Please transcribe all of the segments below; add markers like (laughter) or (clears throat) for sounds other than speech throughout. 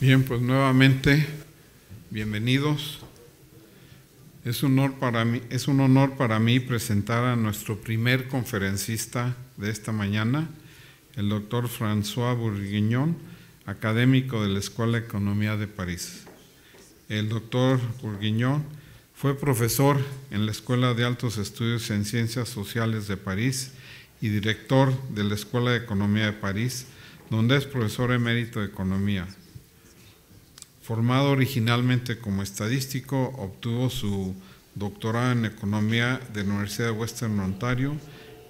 Bien, pues nuevamente, bienvenidos. Es un, honor para mí, es un honor para mí presentar a nuestro primer conferencista de esta mañana, el doctor François Bourguignon, académico de la Escuela de Economía de París. El doctor Bourguignon fue profesor en la Escuela de Altos Estudios en Ciencias Sociales de París y director de la Escuela de Economía de París, donde es profesor emérito de Economía Formado originalmente como estadístico, obtuvo su doctorado en Economía de la Universidad de Western Ontario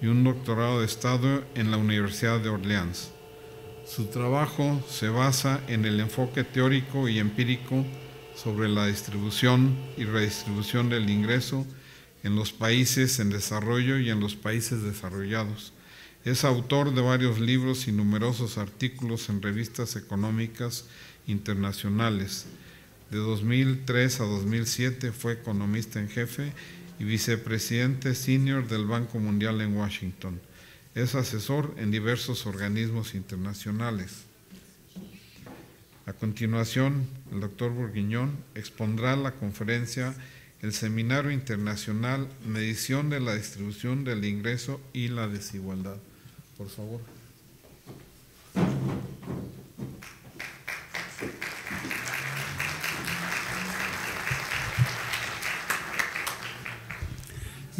y un doctorado de Estado en la Universidad de Orleans. Su trabajo se basa en el enfoque teórico y empírico sobre la distribución y redistribución del ingreso en los países en desarrollo y en los países desarrollados. Es autor de varios libros y numerosos artículos en revistas económicas internacionales. De 2003 a 2007 fue economista en jefe y vicepresidente senior del Banco Mundial en Washington. Es asesor en diversos organismos internacionales. A continuación, el doctor Burguiñón expondrá la conferencia El Seminario Internacional Medición de la Distribución del Ingreso y la Desigualdad. Por favor.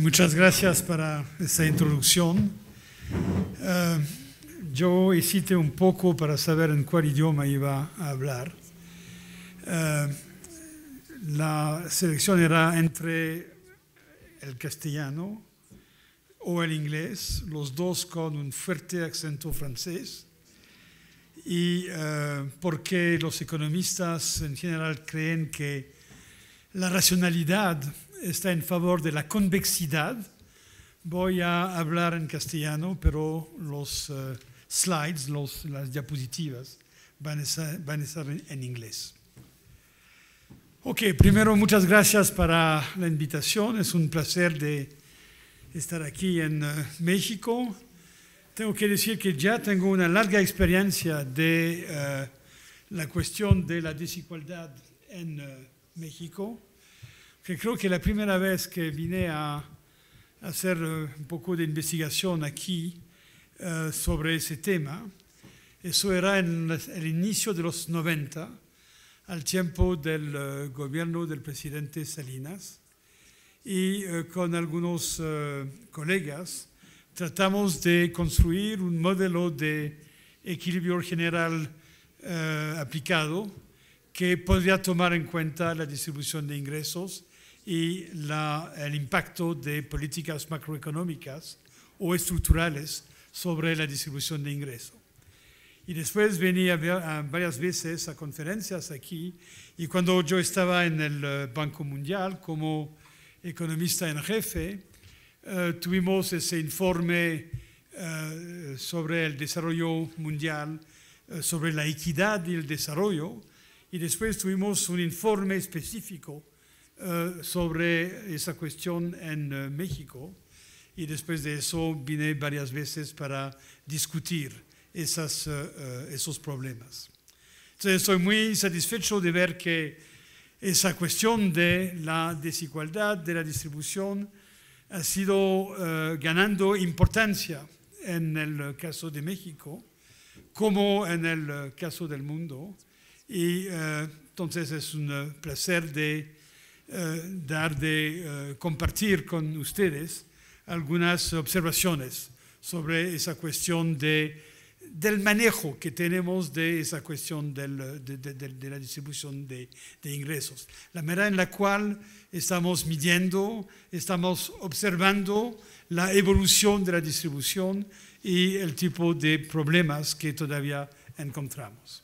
Muchas gracias para esta introducción. Eh, yo hiciste un poco para saber en cuál idioma iba a hablar. Eh, la selección era entre el castellano o el inglés, los dos con un fuerte acento francés, y eh, porque los economistas en general creen que la racionalidad está en favor de la convexidad. Voy a hablar en castellano, pero los eh, slides, los, las diapositivas, van a, estar, en, inglés. Ok, primero muchas gracias para la invitación. Es un placer de estar aquí en eh, México. Tengo que decir que ya tengo una larga experiencia de eh, la cuestión de la desigualdad en México creo que la primera vez que vine a hacer eh, un poco de investigación aquí eh, sobre ese tema, eso era en el inicio de los 90, al tiempo del eh, gobierno del presidente Salinas, y con algunos colegas tratamos de construir un modelo de equilibrio general aplicado que podría tomar en cuenta la distribución de ingresos y el impacto de políticas macroeconómicas o estructurales sobre la distribución de ingresos. Y después venía varias veces a conferencias aquí y cuando yo estaba en el eh, Banco Mundial como economista en jefe, eh, tuvimos ese informe eh, sobre el desarrollo mundial, sobre la equidad y el desarrollo, y después tuvimos un informe específico eh, sobre esa cuestión en eh, México y después de eso vine varias veces para discutir esas, eh, esos problemas. Entonces estoy muy satisfecho de ver que esa cuestión de la desigualdad, de la distribución, ha sido ganando importancia en el caso de México como en el caso del mundo. Y entonces es un placer de eh, dar de eh, compartir con ustedes algunas observaciones sobre esa cuestión del manejo que tenemos de esa cuestión eh, de, la distribución de, ingresos. La manera en la cual estamos midiendo, estamos observando la evolución de la distribución y el tipo de problemas que todavía encontramos.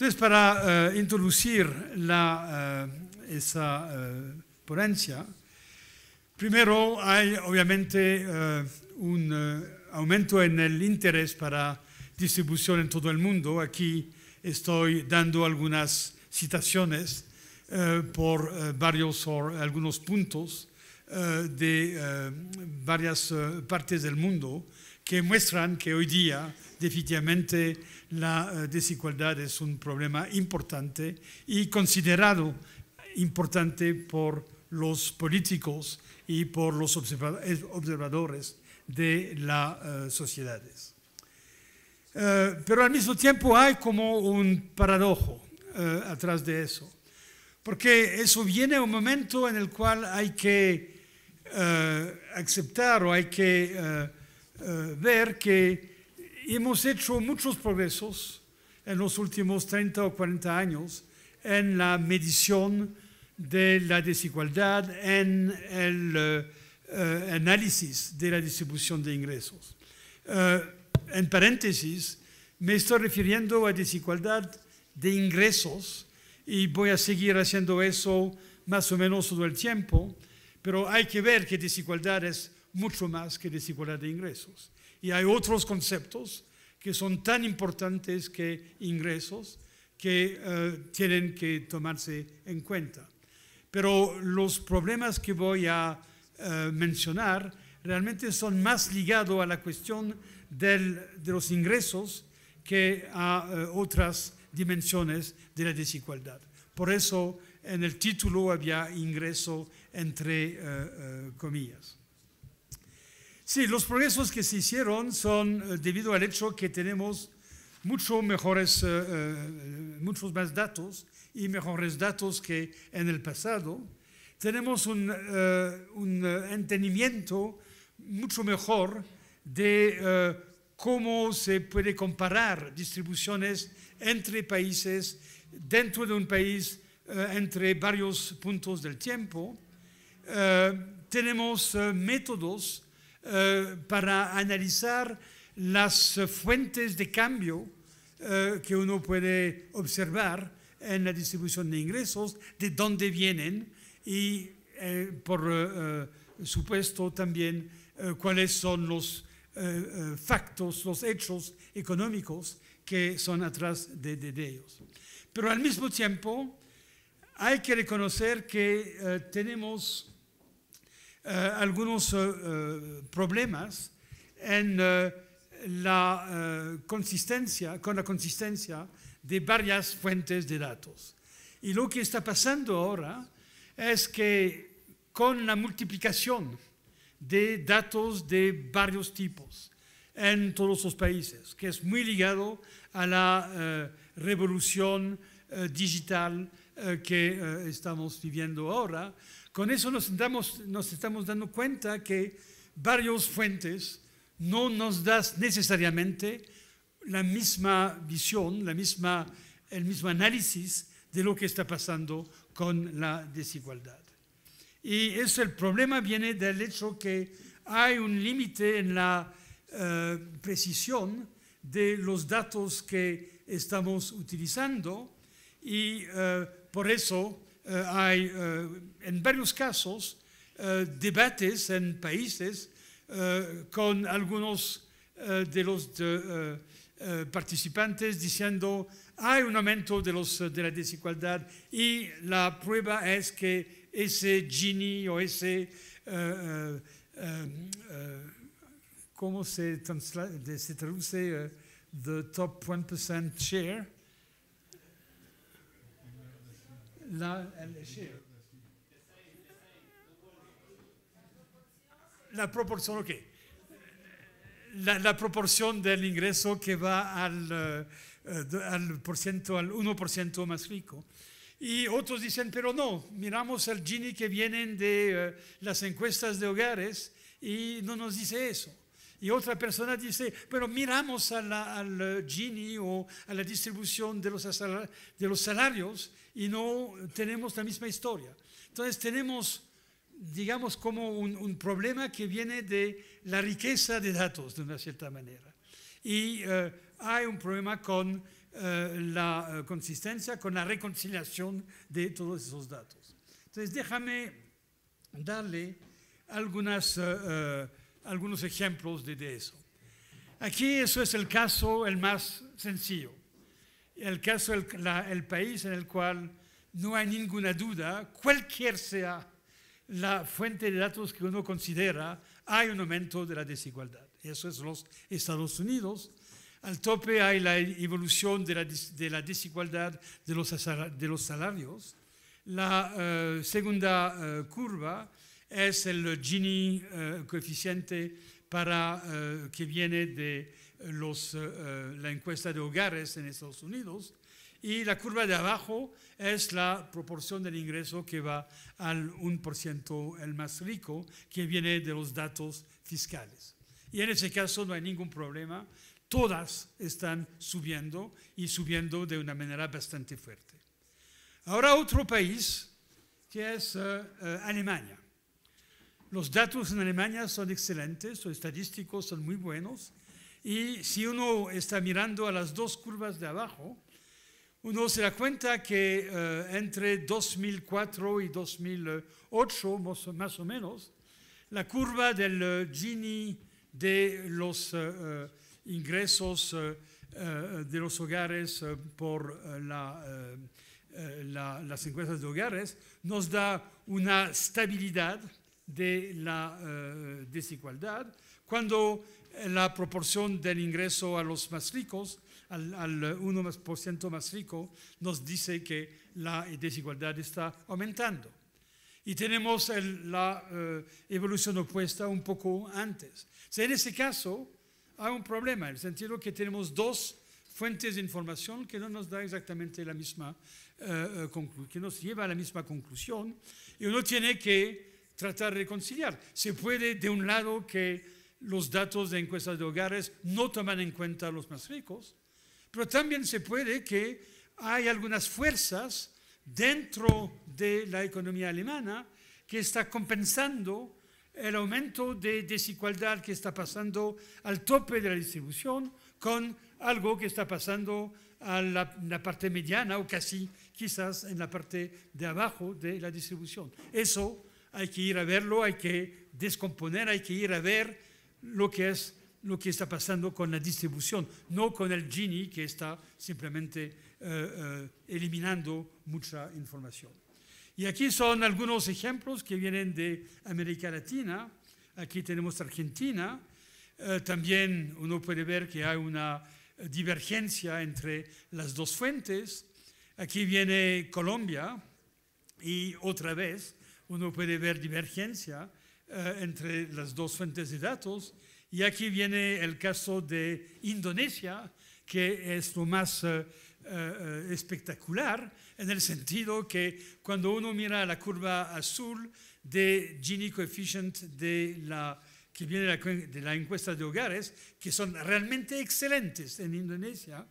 Entonces, para eh, introducir la, eh, esa eh, ponencia, primero hay obviamente un aumento en el interés para distribución en todo el mundo. Aquí estoy dando algunas citaciones por varios o algunos puntos de varias partes del mundo que muestran que hoy día definitivamente la eh, desigualdad es un problema importante y considerado importante por los políticos y por los eh, observadores de las eh, sociedades. pero al mismo tiempo hay como un paradojo atrás de eso, porque eso viene a un momento en el cual hay que aceptar o hay que ver que hemos hecho muchos progresos en los últimos 30 o 40 años en la medición de la desigualdad, en el eh, análisis de la distribución de ingresos. Eh, en paréntesis, me estoy refiriendo a desigualdad de ingresos y voy a seguir haciendo eso más o menos todo el tiempo, pero hay que ver que desigualdad es mucho más que desigualdad de ingresos. Y hay otros conceptos que son tan importantes que ingresos que eh, tienen que tomarse en cuenta. Pero los problemas que voy a eh, mencionar realmente son más ligados a la cuestión de los ingresos que a eh, otras dimensiones de la desigualdad. Por eso en el título había ingreso entre comillas. Sí, los progresos que se hicieron son eh, debido al hecho que tenemos mucho mejores, eh, eh, muchos más datos y mejores datos que en el pasado. Tenemos un, entendimiento mucho mejor de cómo se puede comparar distribuciones entre países, dentro de un país, entre varios puntos del tiempo. tenemos métodos eh, para analizar las fuentes de cambio eh, que uno puede observar en la distribución de ingresos, de dónde vienen y, eh, por supuesto, también cuáles son los factos, los hechos económicos que son atrás de ellos. Pero al mismo tiempo, hay que reconocer que tenemos eh, algunos eh, eh, problemas en la consistencia, con la consistencia de varias fuentes de datos. Y lo que está pasando ahora es que con la multiplicación de datos de varios tipos en todos los países, que es muy ligado a la revolución digital que estamos viviendo ahora, con eso nos, estamos dando cuenta que varias fuentes no nos dan necesariamente la misma visión, la misma, el mismo análisis de lo que está pasando con la desigualdad. Y eso, el problema viene del hecho que hay un límite en la eh, precisión de los datos que estamos utilizando y eh, por eso eh, hay eh, en varios casos eh, debates en países con algunos de los participantes diciendo hay un aumento de, los, de la desigualdad y la prueba es que ese Gini o ese... ¿Cómo se, se traduce? the top 1% share la, la proporción, La, la, proporción del ingreso que va al, eh, eh, al, ciento al 1% más rico. Y otros dicen, pero no, miramos el Gini que vienen de eh, las encuestas de hogares y no nos dice eso. Y otra persona dice, pero miramos al eh, Gini o a la distribución de los, de los salarios y no tenemos la misma historia. Entonces tenemos, digamos, como un, problema que viene de la riqueza de datos, de una cierta manera. Y eh, hay un problema con eh, la consistencia, con la reconciliación de todos esos datos. Entonces déjame darle algunas algunos ejemplos de, eso. Aquí eso es el caso el más sencillo, el caso, el, la, el país en el cual no hay ninguna duda, cualquier sea la fuente de datos que uno considera, hay un aumento de la desigualdad. Eso es los Estados Unidos. Al tope hay la evolución de la, desigualdad de los, de los, salarios. La eh, segunda eh, curva es el Gini eh, coeficiente para, eh, que viene de eh, los, la encuesta de hogares en Estados Unidos. Y la curva de abajo es la proporción del ingreso que va al 1% el más rico, que viene de los datos fiscales. Y en ese caso no hay ningún problema, todas están subiendo y subiendo de una manera bastante fuerte. Ahora otro país que es Alemania. Los datos en Alemania son excelentes, los estadísticos son muy buenos. Y si uno está mirando a las dos curvas de abajo, uno se da cuenta que eh, entre 2004 y 2008, más o menos, la curva del eh, Gini de los eh, ingresos de los hogares por las encuestas de hogares nos da una estabilidad de la eh, desigualdad, cuando la proporción del ingreso a los más ricos, al, al 1% más rico, nos dice que la desigualdad está aumentando. Y tenemos la eh, evolución opuesta un poco antes. en ese caso hay un problema, en el sentido que tenemos dos fuentes de información que no nos da exactamente la misma, eh, conclusión que nos lleva a la misma conclusión, y uno tiene que tratar de conciliar. Se puede, de un lado, que los datos de encuestas de hogares no toman en cuenta a los más ricos, pero también se puede que hay algunas fuerzas dentro de la economía alemana que está compensando el aumento de desigualdad que está pasando al tope de la distribución con algo que está pasando a la, la, parte mediana o casi quizás en la parte de abajo de la distribución. Eso hay que ir a verlo, hay que descomponer, hay que ir a ver lo que es lo que está pasando con la distribución, no con el Gini que está simplemente eh, eh, eliminando mucha información. Y aquí son algunos ejemplos que vienen de América Latina. Aquí tenemos Argentina. Eh, también uno puede ver que hay una divergencia entre las dos fuentes. Aquí viene Colombia y otra vez uno puede ver divergencia eh, entre las dos fuentes de datos. Y aquí viene el caso de Indonesia, que es lo más eh, eh, espectacular, en el sentido que cuando uno mira la curva azul de Gini coefficient de la, que viene de la, de la encuesta de hogares, que son realmente excelentes en Indonesia,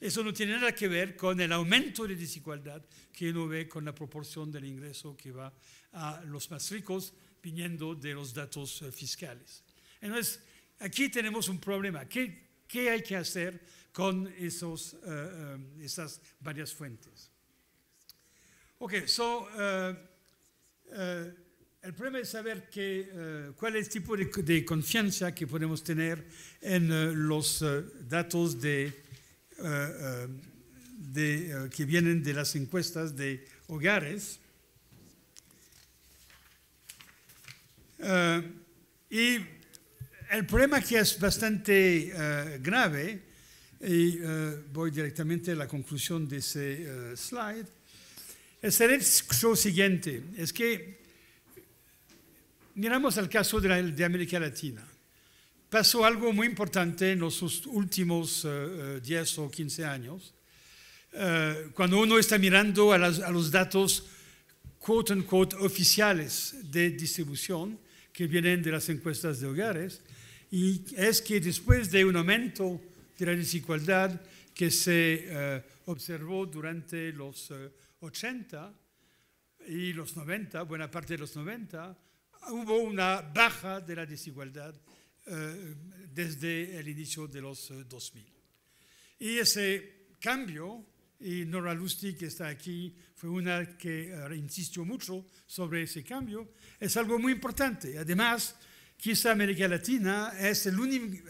eso no tiene nada que ver con el aumento de desigualdad que uno ve con la proporción del ingreso que va a los más ricos viniendo de los datos eh, fiscales. Entonces, aquí tenemos un problema. ¿Qué, hay que hacer con esos, eh, eh, esas varias fuentes? Ok, el problema es saber cuál es el tipo de, confianza que podemos tener en los datos de, que vienen de las encuestas de hogares Eh, y el problema que es bastante eh, grave, y eh, voy directamente a la conclusión de ese slide, es el hecho siguiente, es que miramos el caso de, América Latina. Pasó algo muy importante en los últimos 10 o 15 años. cuando uno está mirando a, a los datos quote unquote oficiales de distribución, que vienen de las encuestas de hogares, y es que después de un aumento de la desigualdad que se eh, observó durante los 80 eh, y los 90, buena parte de los 90, hubo una baja de la desigualdad eh, desde el inicio de los 2000. Y ese cambio y Nora Lustig, que está aquí, fue una que eh, insistió mucho sobre ese cambio, es algo muy importante. Además, quizá América Latina es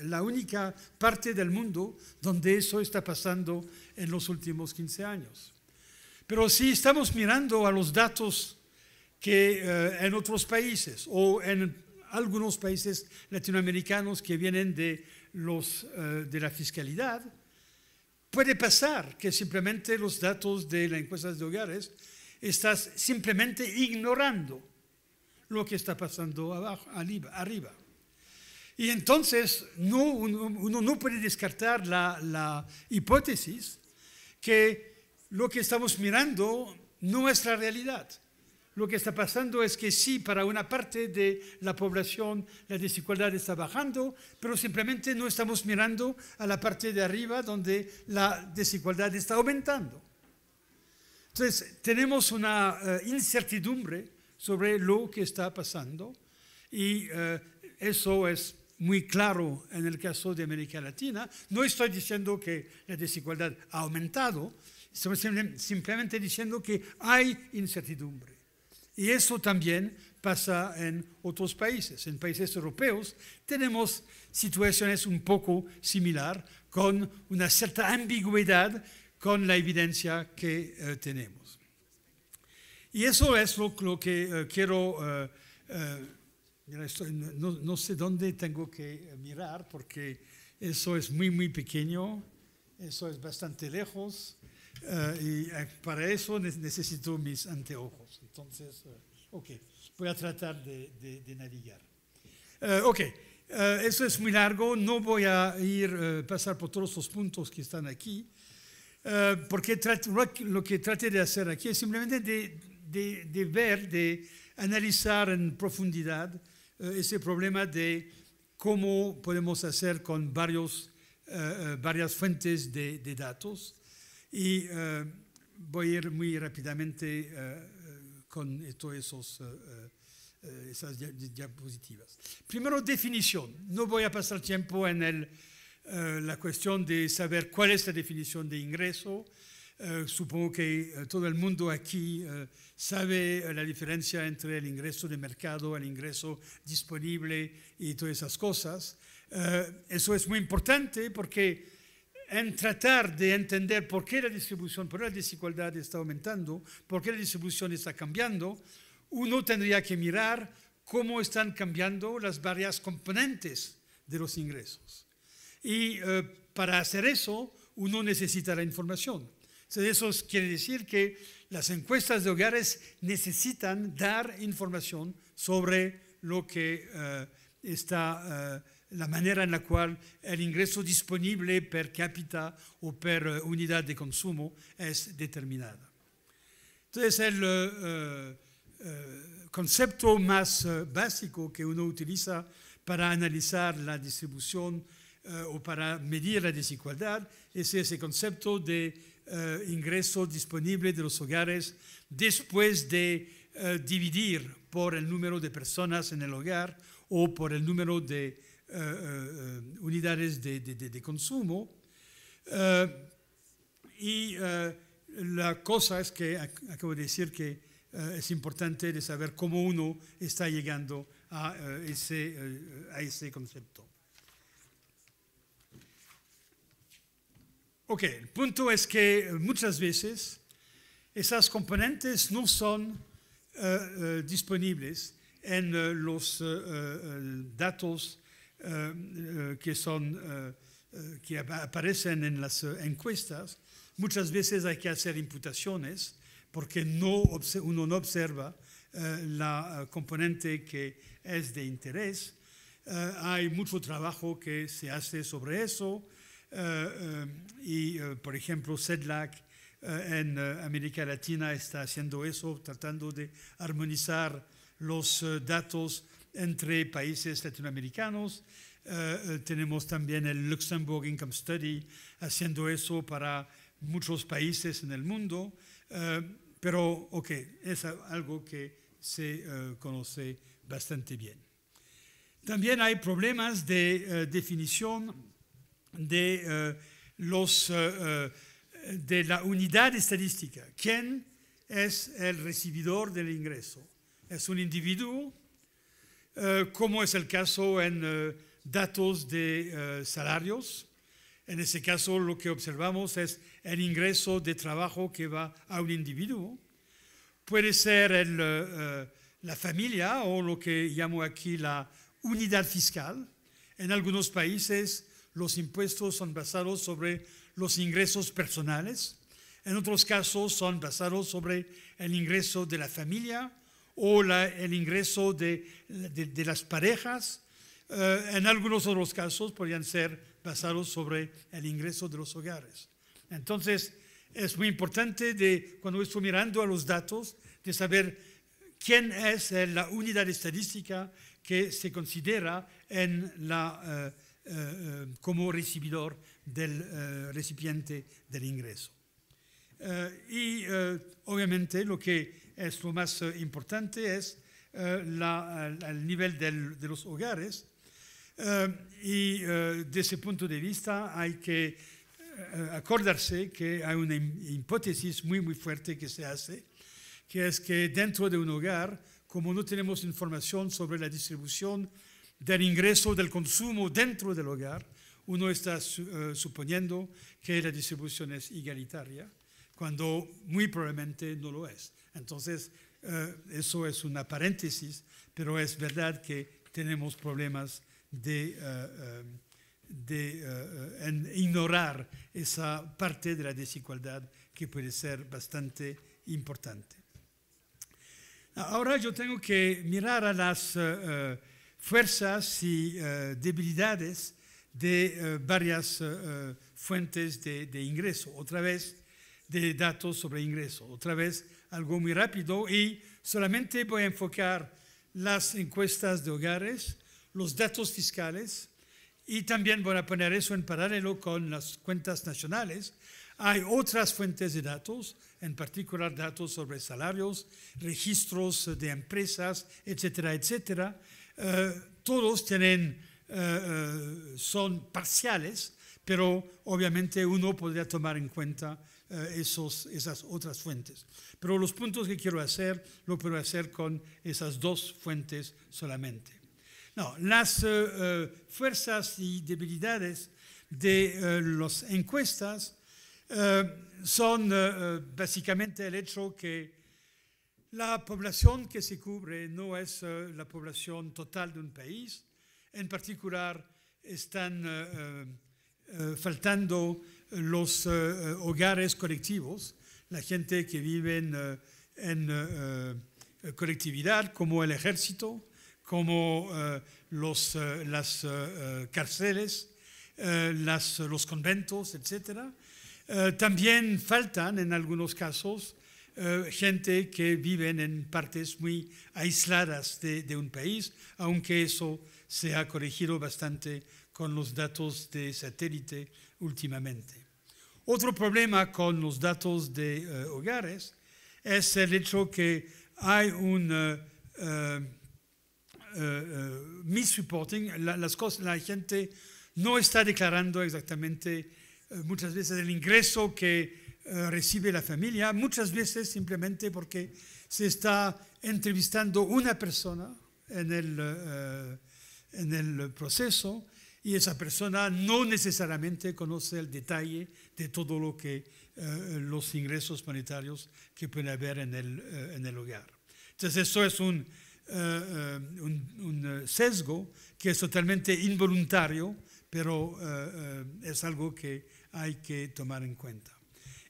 la única parte del mundo donde eso está pasando en los últimos 15 años. Pero si estamos mirando a los datos que eh, en otros países o en algunos países latinoamericanos que vienen de, los, eh, de la fiscalidad, Puede pasar que simplemente los datos de las encuestas de hogares estás simplemente ignorando lo que está pasando arriba. Y entonces uno, no puede descartar la hipótesis que lo que estamos mirando no es la realidad. Lo que está pasando es que sí, para una parte de la población la desigualdad está bajando, pero simplemente no estamos mirando a la parte de arriba donde la desigualdad está aumentando. Entonces, tenemos una eh, incertidumbre sobre lo que está pasando y eh, eso es muy claro en el caso de América Latina. No estoy diciendo que la desigualdad ha aumentado, estoy simplemente diciendo que hay incertidumbre. Y eso también pasa en otros países. En países europeos tenemos situaciones un poco similar, con una cierta ambigüedad con la evidencia que eh, tenemos. Y eso es lo, que eh, quiero... Eh, no, sé dónde tengo que mirar porque eso es muy, muy pequeño, eso es bastante lejos y para eso necesito mis anteojos. Entonces, eh, ok, voy a tratar de, navegar. Eh, ok, eh, eso es muy largo, no voy a ir pasar por todos los puntos que están aquí, porque lo que trate de hacer aquí es simplemente de, ver, de analizar en profundidad ese problema de cómo podemos hacer con varios, varias fuentes de, datos. Y voy a ir muy rápidamente con todas esos, eh, eh, eh, esas diapositivas. Primero, definición. No voy a pasar tiempo en el, la cuestión de saber cuál es la definición de ingreso. supongo que todo el mundo aquí sabe la diferencia entre el ingreso de mercado, el ingreso disponible y todas esas cosas. eso es muy importante porque en tratar de entender por qué la distribución, por qué la desigualdad está aumentando, por qué la distribución está cambiando, uno tendría que mirar cómo están cambiando las varias componentes de los ingresos. Y eh, para hacer eso, uno necesita la información. eso quiere decir que las encuestas de hogares necesitan dar información sobre lo que eh, está eh, la manera en la cual el ingreso disponible per cápita o per eh, unidad de consumo es determinada. Entonces, el eh, eh, concepto más básico que uno utiliza para analizar la distribución o para medir la desigualdad es ese concepto de ingreso disponible de los hogares después de dividir por el número de personas en el hogar o por el número de eh, eh, unidades de, consumo. Eh, y la cosa es que, acabo de decir que es importante de saber cómo uno está llegando a, ese, a ese concepto. Ok, el punto es que muchas veces esas componentes no son disponibles en los datos eh, eh, que, son, eh, que aparecen en las encuestas, muchas veces hay que hacer imputaciones porque no, uno no observa la componente que es de interés. hay mucho trabajo que se hace sobre eso y, por ejemplo, SEDLAC en América Latina está haciendo eso, tratando de armonizar los datos entre países latinoamericanos. Eh, eh, tenemos también el Luxembourg Income Study haciendo eso para muchos países en el mundo. Eh, pero, ok, es algo que se conoce bastante bien. También hay problemas de definición de, los, de la unidad estadística. ¿Quién es el recibidor del ingreso? ¿Es un individuo? Eh, como es el caso en eh, datos de eh, salarios. En ese caso lo que observamos es el ingreso de trabajo que va a un individuo. Puede ser la familia o lo que llamo aquí la unidad fiscal. En algunos países los impuestos son basados sobre los ingresos personales. En otros casos son basados sobre el ingreso de la familia o el ingreso de, las parejas. Eh, en algunos otros casos podrían ser basados sobre el ingreso de los hogares. Entonces, es muy importante de, cuando estoy mirando a los datos de saber quién es eh, la unidad estadística que se considera en la, eh, como recibidor del recipiente del ingreso. y obviamente lo que es lo más eh, importante es el eh, nivel de los hogares. Eh, y desde ese punto de vista hay que acordarse que hay una hipótesis muy, muy fuerte que se hace, que es que dentro de un hogar, como no tenemos información sobre la distribución del ingreso del consumo dentro del hogar, uno está suponiendo que la distribución es igualitaria cuando muy probablemente no lo es. Entonces, eh, eso es una paréntesis, pero es verdad que tenemos problemas de, eh, eh, de ignorar esa parte de la desigualdad que puede ser bastante importante. Ahora yo tengo que mirar a las fuerzas y debilidades de varias fuentes de, de, ingreso. Otra vez, de datos sobre ingresos. Otra vez, algo muy rápido y solamente voy a enfocar las encuestas de hogares, los datos fiscales y también voy a poner eso en paralelo con las cuentas nacionales. Hay otras fuentes de datos, en particular datos sobre salarios, registros de empresas, etcétera, etcétera. Eh, todos tienen, eh, eh, son parciales, pero obviamente uno podría tomar en cuenta eh, esas otras fuentes. Pero los puntos que quiero hacer, lo puedo hacer con esas dos fuentes solamente. No, las eh, eh, fuerzas y debilidades de las encuestas son básicamente el hecho que la población que se cubre no es la población total de un país. En particular, están faltando los eh, eh, hogares colectivos, la gente que vive en, eh, colectividad, como el ejército, como los, las cárceles, los conventos, etc. también faltan en algunos casos gente que vive en partes muy aisladas de, un país, aunque eso se ha corregido bastante con los datos de satélite últimamente. Otro problema con los datos de eh, hogares es el hecho que hay un eh, eh, misreporting, la, gente no está declarando exactamente muchas veces el ingreso que recibe la familia, muchas veces simplemente porque se está entrevistando una persona en el proceso y esa persona no necesariamente conoce el detalle de todo lo que eh, los ingresos monetarios que pueden haber en el, eh, en el hogar. Entonces, eso es un, eh, un, un, sesgo que es totalmente involuntario, pero es algo que hay que tomar en cuenta.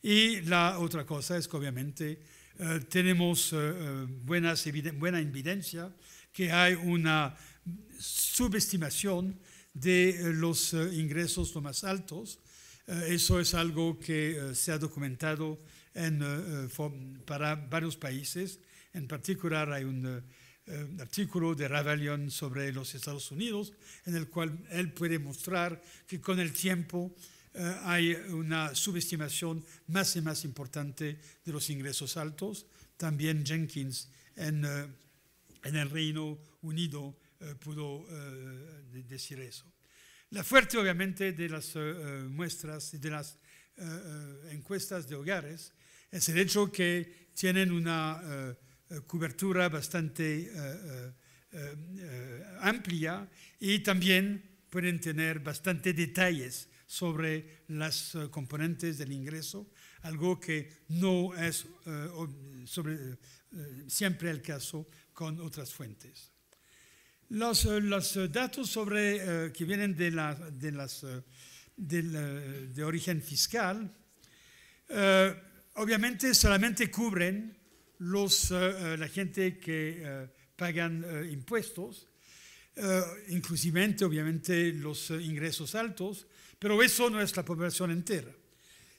Y la otra cosa es que obviamente tenemos buenas, buena evidencia que hay una subestimación de eh, los eh, ingresos los más altos. Eh, eso es algo que se ha documentado para varios países. En particular hay un artículo de Ravalion sobre los Estados Unidos en el cual él puede mostrar que con el tiempo hay una subestimación más y más importante de los ingresos altos. También Jenkins en el Reino Unido eh, pudo eh, decir eso. La fuerte, obviamente, de las eh, muestras y de las encuestas de hogares es el hecho que tienen una cobertura bastante amplia y también pueden tener bastante detalles sobre las componentes del ingreso, algo que no es siempre el caso con otras fuentes. Los, eh, eh, datos sobre, eh, que vienen de, la, las, de, origen fiscal, obviamente solamente cubren los, la gente que pagan impuestos, inclusive obviamente los ingresos altos, pero eso no es la población entera,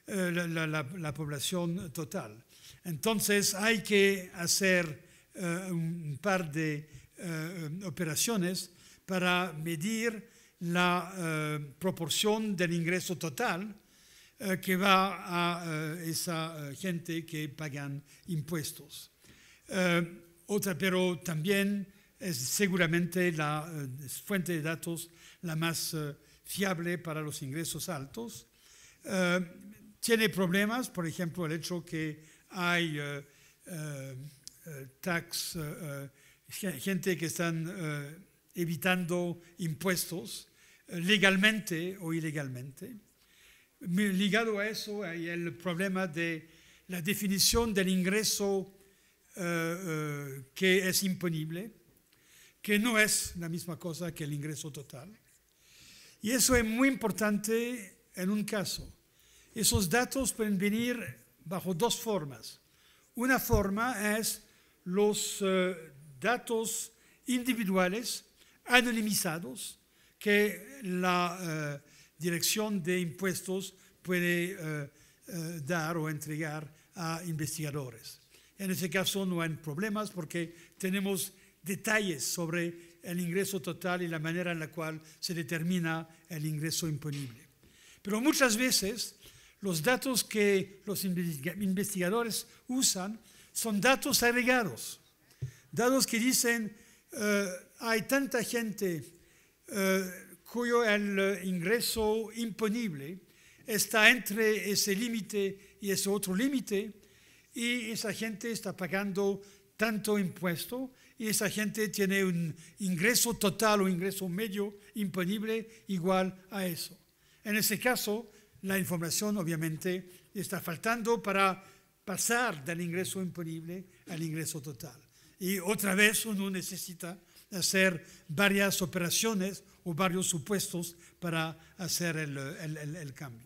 la, población total. Entonces hay que hacer un par de eh, operaciones para medir la eh, proporción del ingreso total eh, que va a esa gente que pagan impuestos. otra, pero también es seguramente la fuente de datos la más fiable para los ingresos altos. tiene problemas, por ejemplo, el hecho que hay tax gente que están eh, evitando impuestos eh, legalmente o ilegalmente. Ligado a eso hay el problema de la definición del ingreso eh, que es imponible, que no es la misma cosa que el ingreso total. Y eso es muy importante en un caso. Esos datos pueden venir bajo dos formas. Una forma es los datos individuales anonimizados que la eh, Dirección de Impuestos puede eh, eh, dar o entregar a investigadores. En ese caso no hay problemas porque tenemos detalles sobre el ingreso total y la manera en la cual se determina el ingreso imponible. Pero muchas veces los datos que los investigadores usan son datos agregados dados que dicen eh, hay tanta gente eh, cuyo el eh, ingreso imponible está entre ese límite y ese otro límite, y esa gente está pagando tanto impuesto, y esa gente tiene un ingreso total o ingreso medio imponible igual a eso. En ese caso, la información obviamente está faltando para pasar del ingreso imponible al ingreso total y otra vez uno necesita hacer varias operaciones o varios supuestos para hacer el, cambio.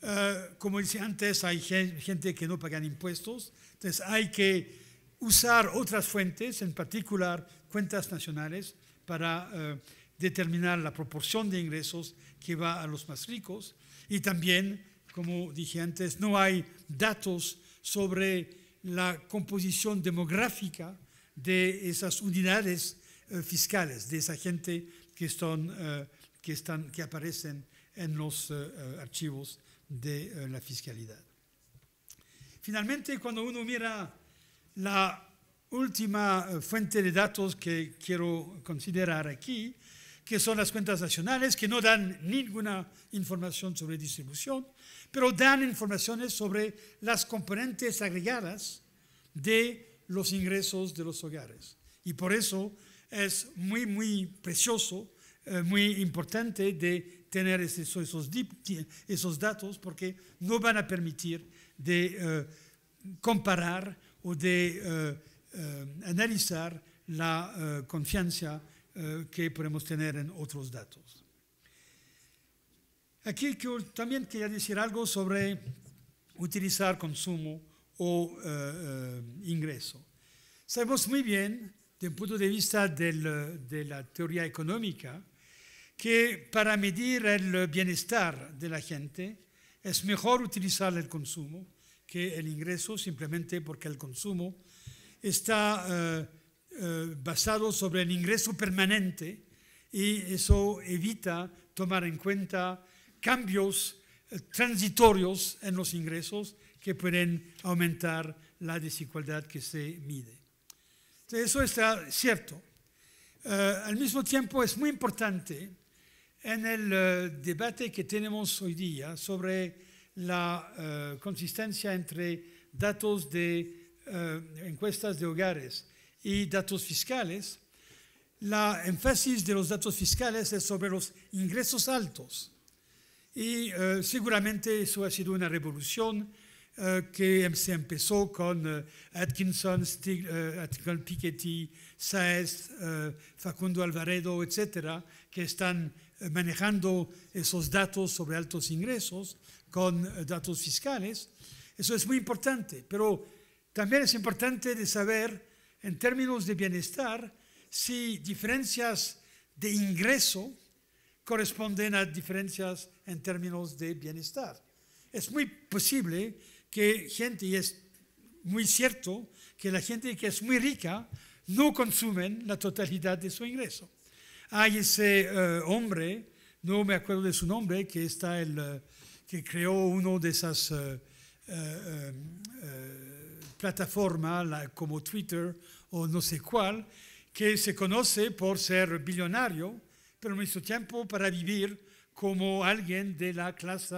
Eh, como decía antes, hay gente que no pagan impuestos, entonces hay que usar otras fuentes, en particular cuentas nacionales, para eh, determinar la proporción de ingresos que va a los más ricos. Y también, como dije antes, no hay datos sobre la composición demográfica de esas unidades eh, fiscales, de esa gente que, eh, que aparecen en los eh, archivos de la fiscalidad. Finalmente, cuando uno mira la última fuente de datos que quiero considerar aquí, que son las cuentas nacionales, que no dan ninguna información sobre distribución, pero dan informaciones sobre las componentes agregadas de los ingresos de los hogares. Y por eso es muy, muy precioso, eh, muy importante de tener esos, esos, datos porque no van a permitir de eh, comparar o de eh, analizar la confianza eh, que podemos tener en otros datos. Aquí también quería decir algo sobre utilizar consumo o eh, eh, ingreso. Sabemos muy bien, desde el punto de vista de la teoría económica, que para medir el bienestar de la gente es mejor utilizar el consumo que el ingreso, simplemente porque el consumo está eh, basado sobre el ingreso permanente y eso evita tomar en cuenta cambios eh, transitorios en los ingresos que pueden aumentar la desigualdad que se mide. eso está cierto. Eh, al mismo tiempo es muy importante en el debate que tenemos hoy día sobre la consistencia entre datos de encuestas de hogares y datos fiscales, la énfasis de los datos fiscales es sobre los ingresos altos. Y eh, seguramente eso ha sido una revolución eh, que em, se empezó con eh, Atkinson, Piketty, Saez, Facundo Alvaredo, etcétera, que están manejando esos datos sobre altos ingresos con datos fiscales. Eso es muy importante, pero también es importante de saber en términos de bienestar si diferencias de ingreso corresponden a diferencias en términos de bienestar. Es muy posible que gente, y es muy cierto, que la gente que es muy rica no consumen la totalidad de su ingreso. Hay ese eh, hombre, no me acuerdo de su nombre, que, está el, eh, que creó una de esas eh, plataformas como Twitter o no sé cuál, que se conoce por ser billonario, pero al mismo tiempo para vivir como alguien de la clase,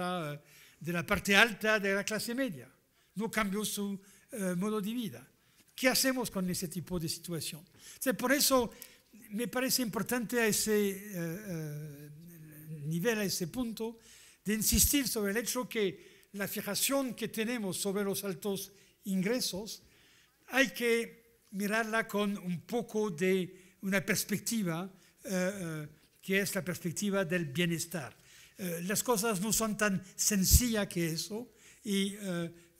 de la parte alta de la clase media. No cambió su eh, modo de vida. ¿Qué hacemos con ese tipo de situación? por eso me parece importante a ese eh, eh, nivel, a ese punto, de insistir sobre el hecho que la fijación que tenemos sobre los altos ingresos hay que mirarla con un poco de una perspectiva eh, eh, que es la perspectiva del bienestar. Eh, las cosas no son tan sencillas que eso y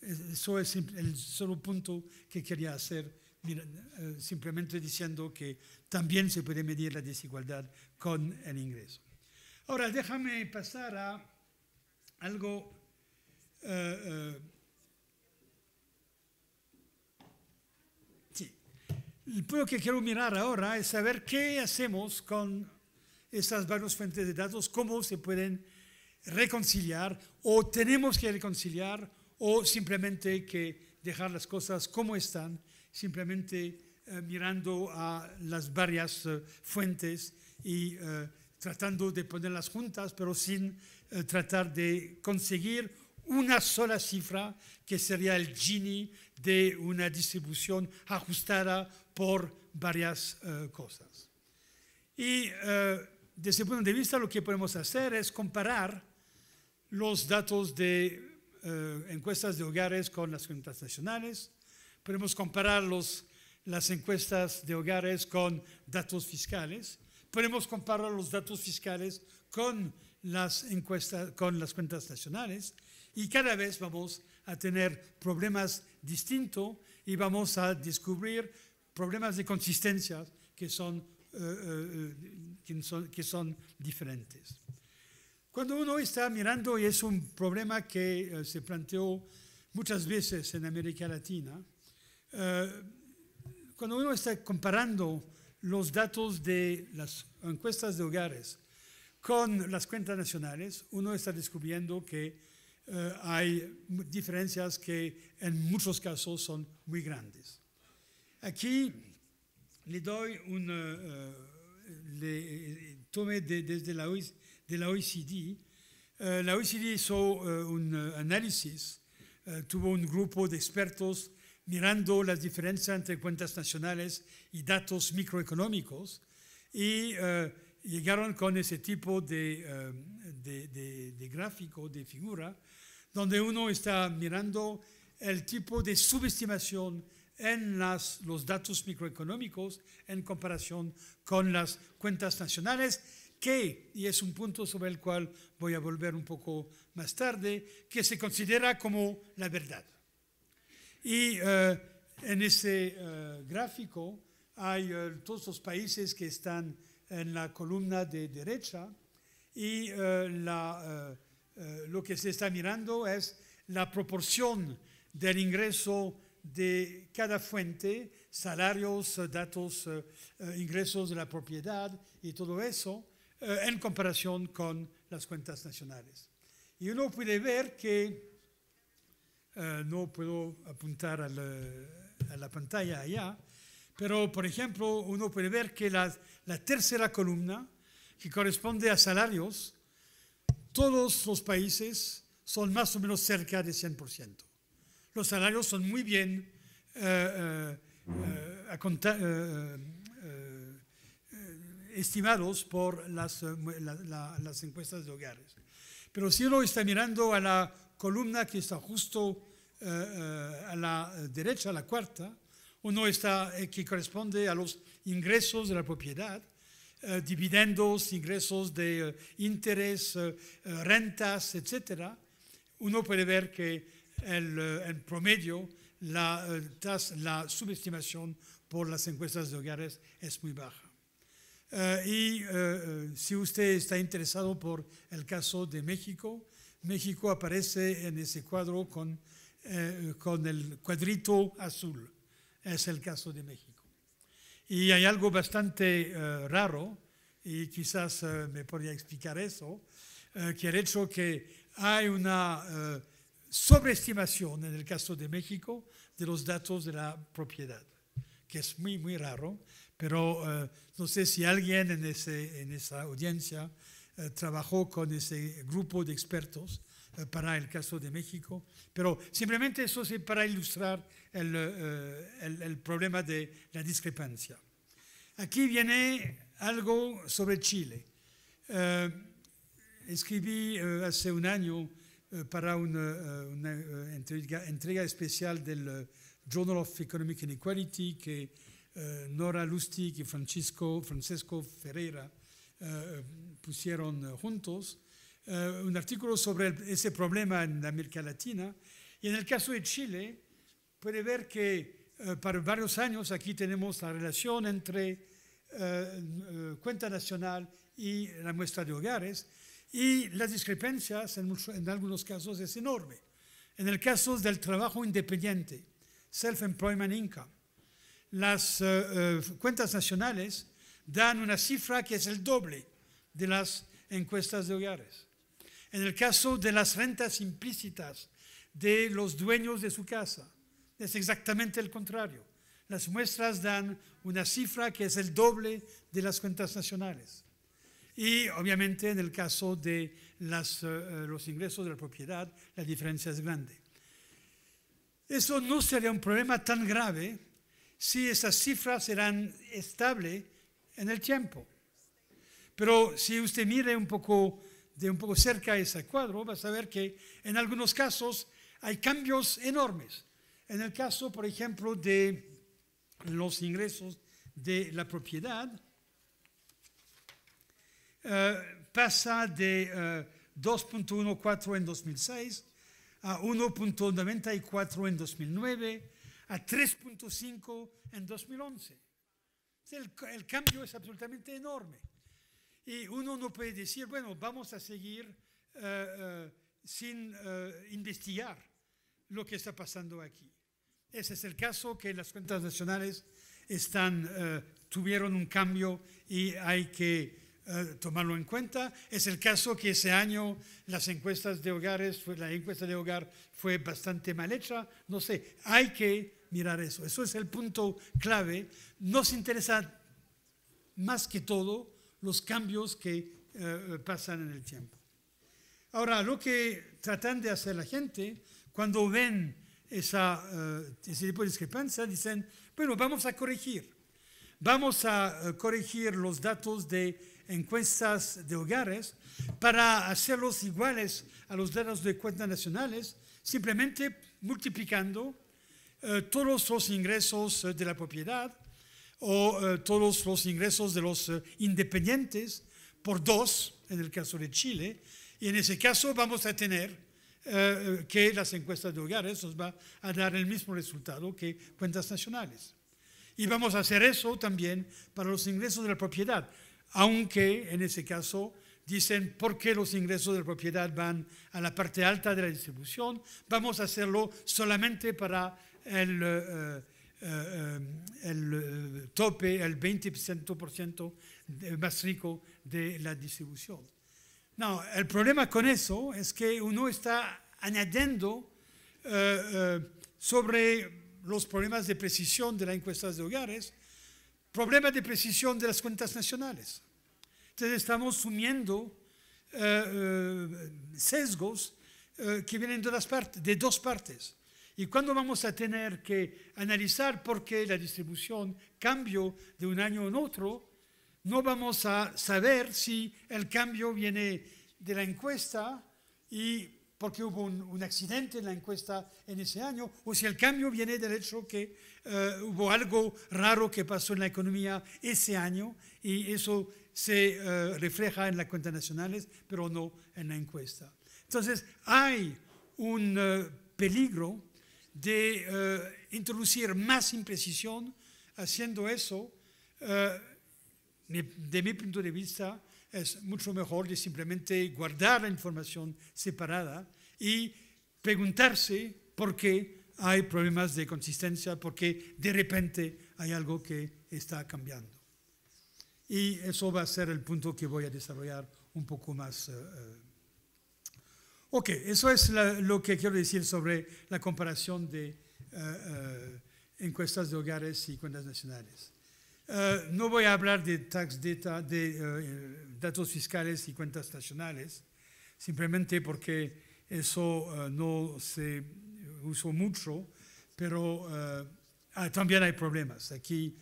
eso es el solo punto que quería hacer, simplemente diciendo que también se puede medir la desigualdad con el ingreso. Ahora déjame pasar a algo... Lo que quiero mirar ahora es saber qué hacemos con estas varias fuentes de datos, cómo se pueden reconciliar o tenemos que reconciliar o simplemente que dejar las cosas como están, simplemente eh, mirando a las varias eh, fuentes y eh, tratando de ponerlas juntas, pero sin tratar de conseguir una sola cifra que sería el Gini de una distribución ajustada por varias eh, cosas. Y eh, desde ese punto de vista lo que podemos hacer es comparar los datos de eh, encuestas de hogares con las cuentas nacionales, podemos comparar los, las encuestas de hogares con datos fiscales, podemos comparar los datos fiscales con las encuestas, con las cuentas nacionales y cada vez vamos a tener problemas distintos y vamos a descubrir problemas de consistencia eh, eh, que son, que son, diferentes. Cuando uno está mirando, y es un problema que eh, se planteó muchas veces en América Latina, cuando uno está comparando los datos de las encuestas de hogares con las cuentas nacionales, uno está descubriendo que hay diferencias que en muchos casos son muy grandes. Aquí le doy un... Eh, eh, eh, tomé desde la, OECD. la OECD hizo un análisis, tuvo un grupo de expertos mirando las diferencias entre cuentas nacionales y datos microeconómicos y llegaron con ese tipo de, de gráfico, de figura, donde uno está mirando el tipo de subestimación en las, los datos microeconómicos en comparación con las cuentas nacionales, que, y es un punto sobre el cual voy a volver un poco más tarde, que se considera como la verdad. Y eh, en ese eh, gráfico hay eh, todos los países que están en la columna de derecha y la, lo que se está mirando es la proporción del ingreso de cada fuente, salarios, datos, eh, eh, ingresos de la propiedad y todo eso, eh, en comparación con las cuentas nacionales. Y uno puede ver que, no puedo apuntar a la, pantalla allá, pero por ejemplo uno puede ver que la, la tercera columna, que corresponde a salarios, todos los países son más o menos cerca de 100% los salarios son muy bien eh, eh, eh, estimados por las, encuestas de hogares. Pero si uno está mirando a la columna que está justo a la derecha, a la cuarta, uno está, que corresponde a los ingresos de la propiedad, dividendos, ingresos de interés, rentas, etcétera, uno puede ver que eh, en promedio la, eh, la subestimación por las encuestas de hogares es muy baja. Eh, y si usted está interesado por el caso de México, México aparece en ese cuadro con, con el cuadrito azul. Es el caso de México. Y hay algo bastante raro, y quizás me podría explicar eso, que el hecho que hay una sobreestimación en el caso de México de los datos de la propiedad, que es muy, muy raro, pero eh, no sé si alguien en, ese, en esa audiencia eh, trabajó con ese grupo de expertos eh, para el caso de México, pero simplemente eso es para ilustrar el, el, el problema de la discrepancia. Aquí viene algo sobre Chile. escribí hace un año eh, para eh, eh, una, entrega, entrega especial del Journal of Economic Inequality que Nora Lustig y Francisco, Francesco Ferreira pusieron juntos, un artículo sobre ese problema en América Latina. Y en el caso de Chile, puede ver que para varios años aquí tenemos la relación entre cuenta nacional y la muestra de hogares, y las discrepancias en, algunos casos es enorme. En el caso del trabajo independiente, self-employment income, las eh, eh, cuentas nacionales dan una cifra que es el doble de las encuestas de hogares. En el caso de las rentas implícitas de los dueños de su casa, es exactamente el contrario. Las muestras dan una cifra que es el doble de las cuentas nacionales. Y obviamente en el caso de eh, eh, los ingresos de la propiedad, la diferencia es grande. Eso no sería un problema tan grave si esas cifras eran estables en el tiempo. Pero si usted mire un poco de un poco cerca ese cuadro, va a saber que en algunos casos hay cambios enormes. En el caso, por ejemplo, de los ingresos de la propiedad, eh, pasa de 2.14 eh, en 2006 a 1.94 en 2009 a 3.5 en 2011. El, cambio es absolutamente enorme. Y uno no puede decir, bueno, vamos a seguir eh, sin investigar lo que está pasando aquí. Ese es el caso que las cuentas nacionales están, tuvieron un cambio y hay que eh, tomarlo en cuenta. Es el caso que ese año las encuestas de hogares, la encuesta de hogar fue bastante mal hecha. No sé, hay que mirar eso. Eso es el punto clave. Nos interesa más que todo los cambios que eh, pasan en el tiempo. Ahora, lo que tratan de hacer la gente cuando ven esa, eh, ese tipo de discrepancia, dicen, bueno, vamos a corregir. Vamos a corregir los datos de encuestas de hogares para hacerlos iguales a los datos de cuentas nacionales, simplemente multiplicando eh, todos los ingresos eh, de la propiedad o eh, todos los ingresos de los independientes por dos, en el caso de Chile, y en ese caso vamos a tener que las encuestas de hogares nos va a dar el mismo resultado que cuentas nacionales. Y vamos a hacer eso también para los ingresos de la propiedad aunque en ese caso dicen, ¿por qué los ingresos de propiedad van a la parte alta de la distribución? Vamos a hacerlo solamente para el, eh, eh, eh, el tope, el 20% más rico de la distribución. No, el problema con eso es que uno está añadiendo sobre los problemas de precisión de las encuestas de hogares, Problema de precisión de las cuentas nacionales. Entonces estamos sumiendo eh, eh, sesgos eh, que vienen de, las partes, de dos partes. ¿Y cuando vamos a tener que analizar por qué la distribución cambió de un año en otro? No vamos a saber si el cambio viene de la encuesta y porque hubo un, accidente en la encuesta en ese año, o si el cambio viene del hecho que eh, hubo algo raro que pasó en la economía ese año y eso se eh, refleja en las cuentas nacionales, pero no en la encuesta. Entonces, hay un eh, peligro de introducir más imprecisión haciendo eso, de mi punto de vista, es mucho mejor de simplemente guardar la información separada y preguntarse por qué hay problemas de consistencia, por qué de repente hay algo que está cambiando. Y eso va a ser el punto que voy a desarrollar un poco más. Eh, eh. ok, eso es lo que quiero decir sobre la comparación de eh, encuestas de hogares y cuentas nacionales. Eh, no voy a hablar de tax data, de eh, eh, datos fiscales y cuentas nacionales, simplemente porque eso no se usó mucho, pero ah, también hay problemas. Aquí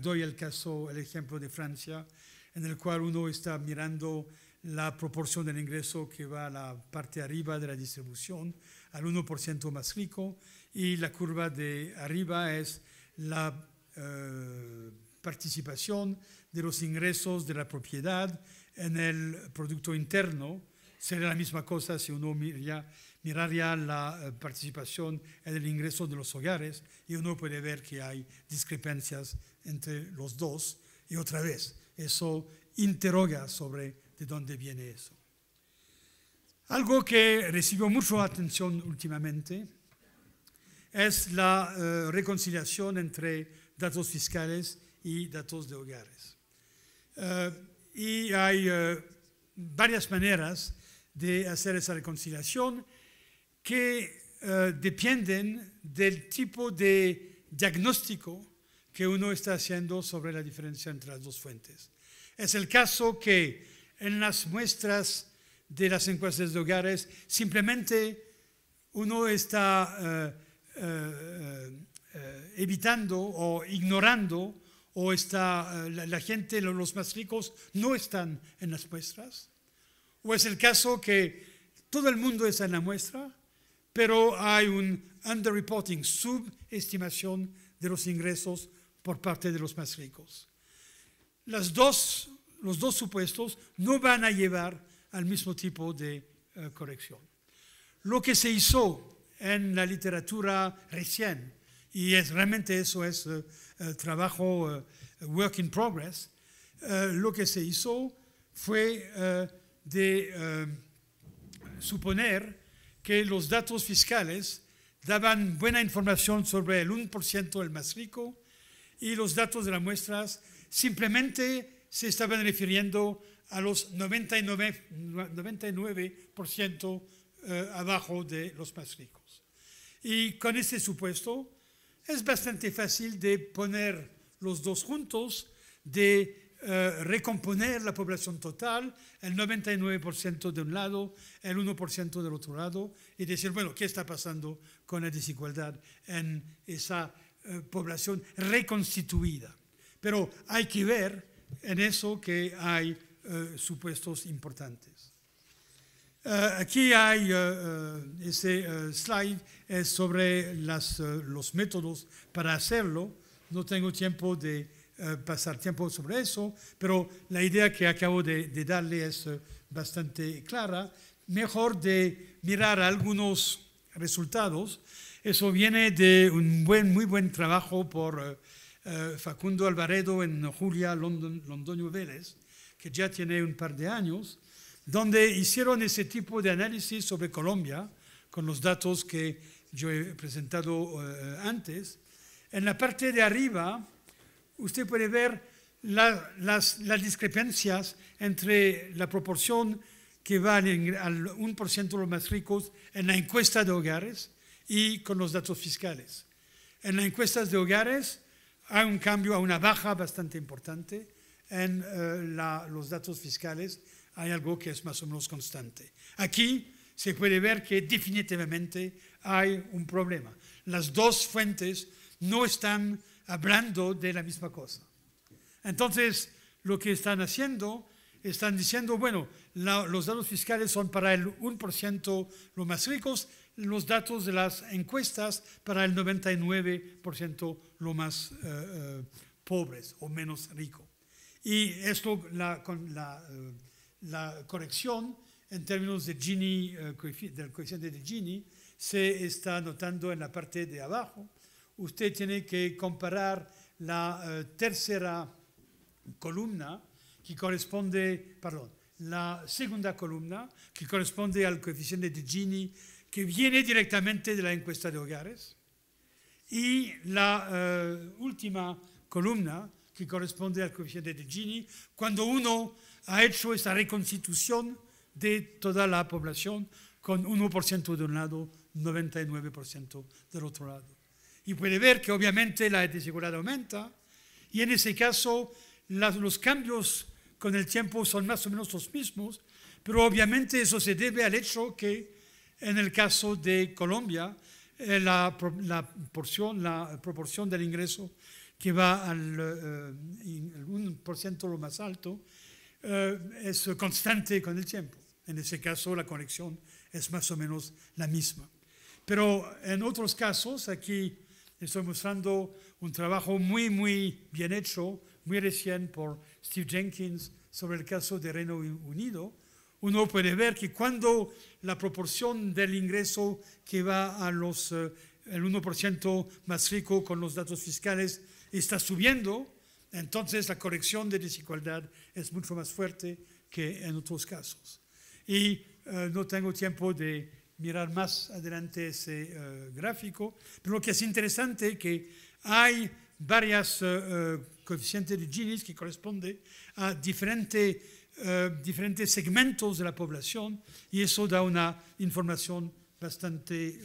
doy el caso, el ejemplo de Francia, en el cual uno está mirando la proporción del ingreso que va a la parte arriba de la distribución, al 1% más rico, y la curva de arriba es la eh, participación de los ingresos de la propiedad en el Producto Interno. Sería la misma cosa si uno miraría, la eh, participación en el ingreso de los hogares y uno puede ver que hay discrepancias entre los dos. Y otra vez, eso interroga sobre de dónde viene eso. Algo que recibió mucha atención últimamente es la eh, reconciliación entre datos fiscales y datos de hogares. Eh, y hay eh, varias maneras de hacer esa reconciliación que eh, dependen del tipo de diagnóstico que uno está haciendo sobre la diferencia entre las dos fuentes. Es el caso que en las muestras de las encuestas de hogares simplemente uno está eh, evitando o ignorando o está eh, la, gente, los más ricos no están en las muestras. O es el caso que todo el mundo está en la muestra, pero hay un underreporting, subestimación de los ingresos por parte de los más ricos. los dos supuestos no van a llevar al mismo tipo de eh, corrección. Lo que se hizo en la literatura reciente y es, realmente eso es eh, trabajo, eh, work in progress. Eh, lo que se hizo fue de suponer que los datos fiscales daban buena información sobre el 1% del más rico y los datos de las muestras simplemente se estaban refiriendo a los 99, 99% abajo de los más ricos. Y con este supuesto es bastante fácil de poner los dos juntos, de eh, recomponer la población total, el 99% de un lado, el 1% del otro lado, y decir, bueno, ¿qué está pasando con la desigualdad en esa eh, población reconstituida? Pero hay que ver en eso que hay eh, supuestos importantes. Eh, aquí hay, eh, eh, ese slide es sobre los métodos para hacerlo. No tengo tiempo de pasar tiempo sobre eso, pero la idea que acabo de, darle es bastante clara. Mejor de mirar algunos resultados. Eso viene de un buen, muy buen trabajo por Facundo Alvaredo en Julia Londoño Vélez, que ya tiene un par de años, donde hicieron ese tipo de análisis sobre Colombia, con los datos que yo he presentado eh, antes. En la parte de arriba, usted puede ver las, discrepancias entre la proporción que va al, 1% de los más ricos en la encuesta de hogares y con los datos fiscales. En las encuestas de hogares hay un cambio, a una baja bastante importante en eh, los datos fiscales hay algo que es más o menos constante. Aquí se puede ver que definitivamente hay un problema. Las dos fuentes no están hablando de la misma cosa. Entonces, lo que están haciendo, están diciendo, bueno, los datos fiscales son para el 1% los más ricos, los datos de las encuestas para el 99% los más eh, eh, pobres o menos ricos. Y esto la, con la eh, la corrección en términos de Gini, eh, del coeficiente de Gini se está notando en la parte de abajo. Usted tiene que comparar la eh, tercera columna que corresponde, perdón, la segunda columna que corresponde al coeficiente de Gini que viene directamente de la encuesta de hogares y la eh, última columna que corresponde al coeficiente de Gini cuando uno ha hecho esta reconstitución de toda la población con 1% de un lado, 99% del otro lado. Y puede ver que obviamente la desigualdad aumenta y en ese caso los cambios con el tiempo son más o menos los mismos, pero obviamente eso se debe al hecho que en el caso de Colombia eh, la, porción, la proporción del ingreso que va al 1% eh, lo más alto eh, es constante con el tiempo. En ese caso la conexión es más o menos la misma. Pero en otros casos, aquí estoy mostrando un trabajo muy, muy bien hecho, muy recién por Steve Jenkins sobre el caso de Reino Unido, uno puede ver que cuando la proporción del ingreso que va al los, eh, el 1% más rico con los datos fiscales está subiendo, entonces la corrección de desigualdad es mucho más fuerte que en otros casos. Y eh, no tengo tiempo de mirar más adelante ese eh, gráfico, pero lo que es interesante es que hay varias eh, coeficientes de Gini que corresponden a diferentes diferentes segmentos de la población y eso da una información bastante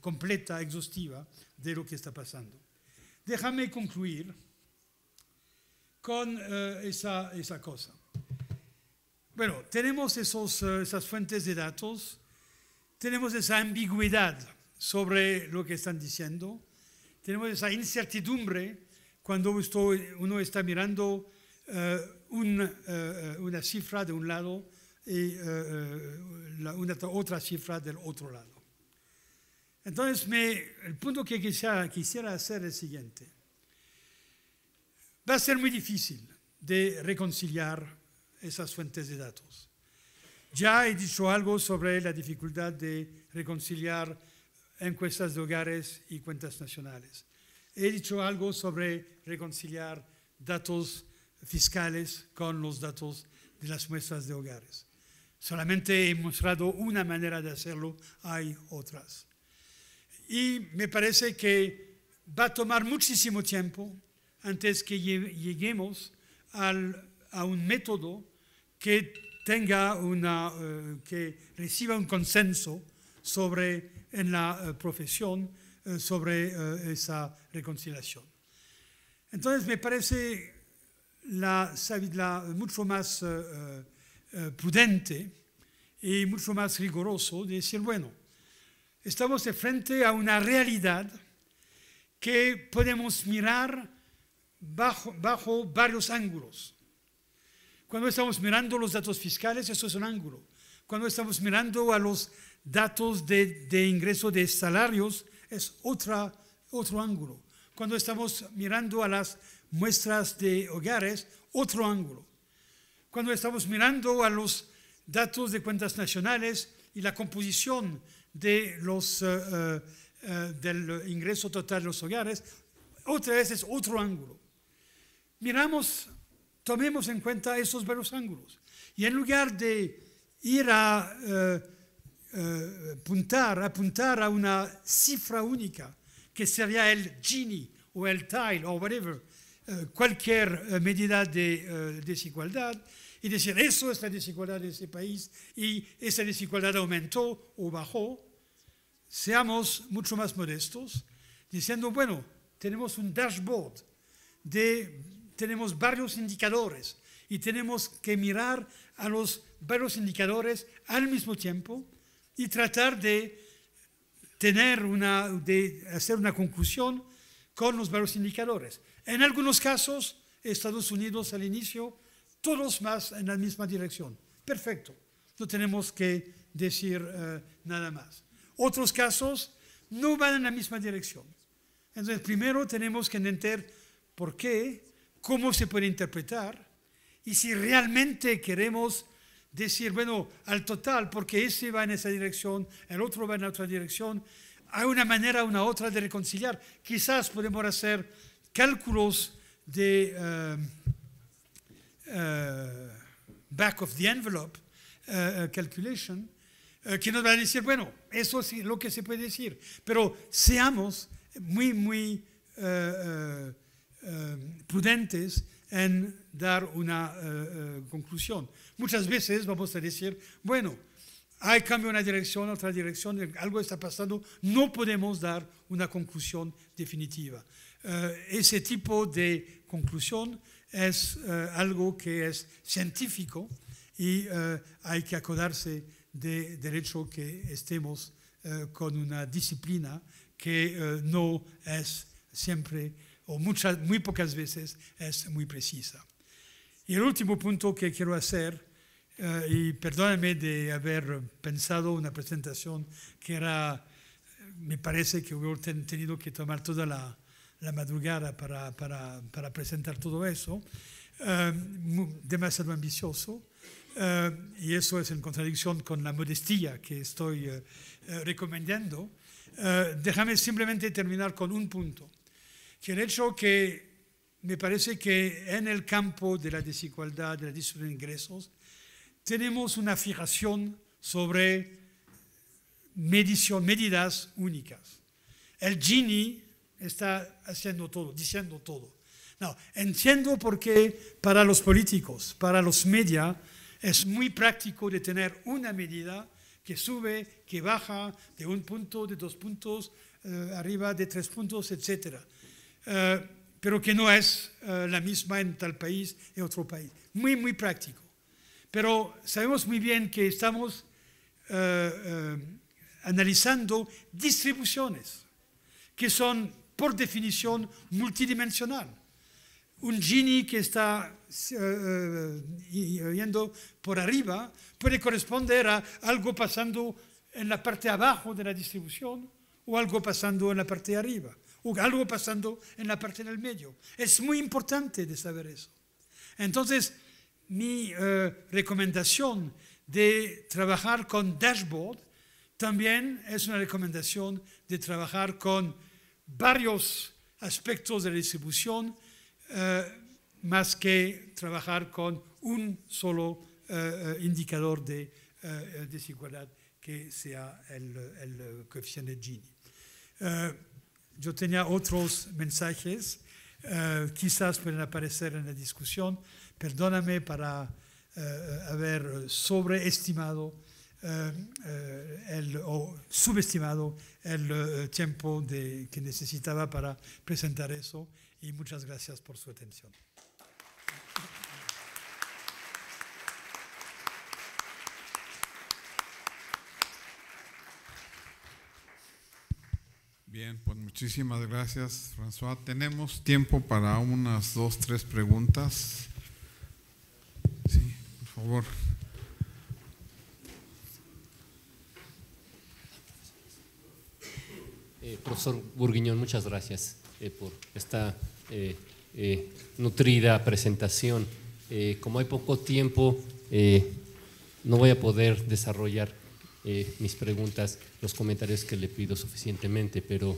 completa, exhaustiva de lo que está pasando. Déjame concluir con eh, esa, cosa. Bueno, tenemos eh, esas fuentes de datos, tenemos esa ambigüedad sobre lo que están diciendo, tenemos esa incertidumbre cuando uno está mirando eh, una cifra de un lado y otra cifra del otro lado. Entonces, el punto que quisiera, quisiera hacer es el siguiente. Va a ser muy difícil de reconciliar esas fuentes de datos. Ya he dicho algo sobre la dificultad de reconciliar encuestas de hogares y cuentas nacionales. He dicho algo sobre reconciliar datos fiscales con los datos de las muestras de hogares. Solamente he mostrado una manera de hacerlo, hay otras y me parece que va a tomar muchísimo tiempo antes que lleguemos a un método que tenga una, eh, que reciba un consenso sobre, en la eh, profesión eh, sobre esa reconciliación. Entonces me parece la, mucho más prudente y mucho más riguroso de decir, bueno, estamos de frente a una realidad que podemos mirar bajo, bajo varios ángulos. Cuando estamos mirando los datos fiscales, eso es un ángulo. Cuando estamos mirando a los datos de, de ingreso de salarios, es otra, otro ángulo. Cuando estamos mirando a las muestras de hogares, otro ángulo. Cuando estamos mirando a los datos de cuentas nacionales y la composición de los, eh, eh, eh, del ingreso total de los hogares, otra vez es otro ángulo. Miramos, tomemos en cuenta esos varios ángulos. Y en lugar de ir a apuntar, apuntar a una cifra única, que sería el Gini o el Tile o whatever, cualquier medida de desigualdad, y decir, eso es la desigualdad de ese país y esa desigualdad aumentó o bajó, seamos mucho más modestos, diciendo, bueno, tenemos un dashboard, de, tenemos varios indicadores y tenemos que mirar a los varios indicadores al mismo tiempo y tratar de tener una, de hacer una conclusión con los varios indicadores. En algunos casos, Estados Unidos al inicio todos más en la misma dirección. Perfecto, no tenemos que decir eh, nada más. Otros casos no van en la misma dirección. Entonces, primero tenemos que entender por qué, cómo se puede interpretar y si realmente queremos decir, bueno, al total, porque ese va en esa dirección, el otro va en otra dirección, hay una manera, una otra de reconciliar. Quizás podemos hacer cálculos de... Eh, eh, back of the envelope eh, eh, calculation, que nos va a decir, bueno, eso es lo que se puede decir, pero seamos muy, muy prudentes en dar una conclusión. Muchas veces vamos a decir, bueno, hay cambio una dirección, otra dirección, algo está pasando, no podemos dar una conclusión definitiva. ese tipo de conclusión es eh, algo que es científico y eh, hay que acordarse de, del hecho que estemos eh, con una disciplina que no es siempre o muchas, muy pocas veces es muy precisa. Y el último punto que quiero hacer, y perdóname de haber pensado una presentación que era, me parece que hubiera tenido que tomar toda la, la madrugada para, para, presentar todo eso, em, demasiado ambicioso. Em, y eso es en contradicción con la modestia que estoy eh, eh, recomendando. Eh, déjame simplemente terminar con un punto, que el hecho que me parece que en el campo de la desigualdad, de la distribución de ingresos, tenemos una fijación sobre medición, medidas únicas. El Gini está haciendo todo, diciendo todo. No, entiendo por qué para los políticos, para los media, es muy práctico de tener una medida que sube, que baja de un punto, de dos puntos, eh, arriba de tres puntos, etc. Eh, pero que no es eh, la misma en tal país en otro país. Muy, muy práctico. Pero sabemos muy bien que estamos analizando distribuciones que son por definición multidimensional. Un Gini que está eh, eh, yendo por arriba puede corresponder a algo pasando en la parte abajo de la distribución o algo pasando en la parte de arriba o algo pasando en la parte del medio. Es muy importante de saber eso. Entonces, mi eh, recomendación de trabajar con dashboard también es una recomendación de trabajar con varios aspectos de la distribución eh, más que trabajar con un solo eh, eh, indicador de desigualdad que sea el, el coeficiente Gini. yo tenía otros mensajes, quizás pueden aparecer en la discusión. Perdóname para haber sobreestimado eh, el, o subestimado el eh, tiempo de, que necesitaba para presentar eso y muchas gracias por su atención. Bien, pues muchísimas gracias, François. Tenemos tiempo para unas dos, tres preguntas. Sí, por favor. Eh, profesor Burguiñón, muchas gracias eh, por esta eh, nutrida presentación. como hay poco tiempo, no voy a poder desarrollar mis preguntas, los comentarios que le pido suficientemente, pero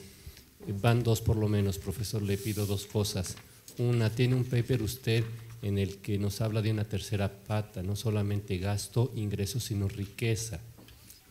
van dos por lo menos, profesor, le pido dos cosas. Una, tiene un paper usted en el que nos habla de una tercera pata, no solamente gasto, ingreso, sino riqueza.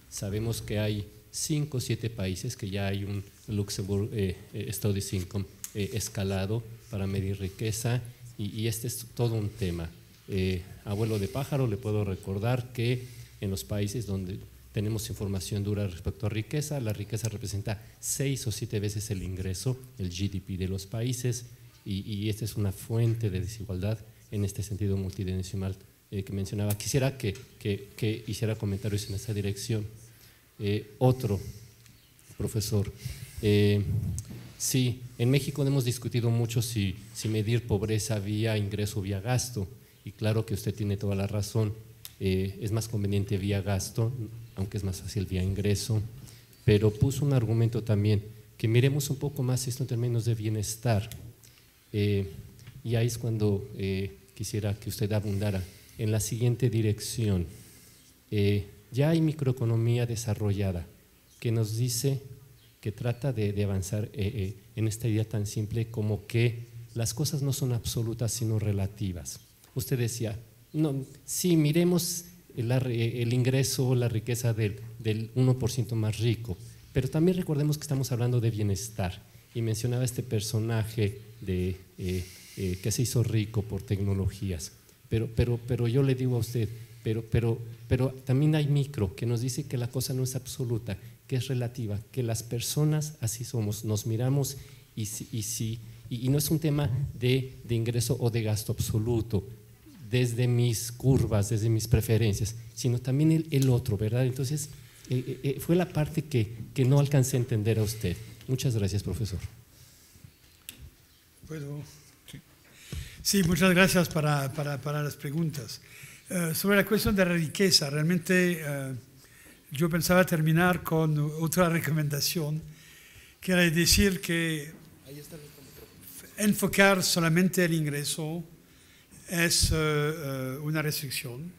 Sabemos que hay cinco o siete países que ya hay un Luxembourg eh, eh Studies Income eh, escalado para medir riqueza y, este es todo un tema. Eh, abuelo de pájaro, le puedo recordar que en los países donde tenemos información dura respecto a riqueza, la riqueza representa seis o siete veces el ingreso, el GDP de los países y, esta es una fuente de desigualdad en este sentido multidimensional eh, que mencionaba. Quisiera que, que hiciera comentarios en esta dirección. Eh, otro profesor. Eh, sí, en México hemos discutido mucho si, medir pobreza vía ingreso o vía gasto, y claro que usted tiene toda la razón. Eh, es más conveniente vía gasto, aunque es más fácil vía ingreso, pero puso un argumento también, que miremos un poco más esto en términos de bienestar. y ahí es cuando quisiera que usted abundara en la siguiente dirección. Ya hay microeconomía desarrollada que nos dice, que trata de, avanzar eh, eh, en esta idea tan simple como que las cosas no son absolutas sino relativas. Usted decía, no, sí, miremos el, ingreso o la riqueza del, 1% más rico, pero también recordemos que estamos hablando de bienestar. Y mencionaba este personaje de, eh, que se hizo rico por tecnologías. Pero, pero, pero yo le digo a usted, pero, pero, también hay micro que nos dice que la cosa no es absoluta, que es relativa, que las personas así somos, nos miramos y, sí, y, no es un tema de, ingreso o de gasto absoluto, desde mis curvas, desde mis preferencias, sino también el, otro, ¿verdad? Entonces, eh, eh, eh, fue la parte que, no alcancé a entender a usted. Muchas gracias, profesor. Bueno, sí, muchas gracias para, para las preguntas. Eh, sobre la cuestión de la riqueza, realmente eh, yo pensaba terminar con otra recomendación, que era decir que enfocar solamente el ingreso es eh, una restricción,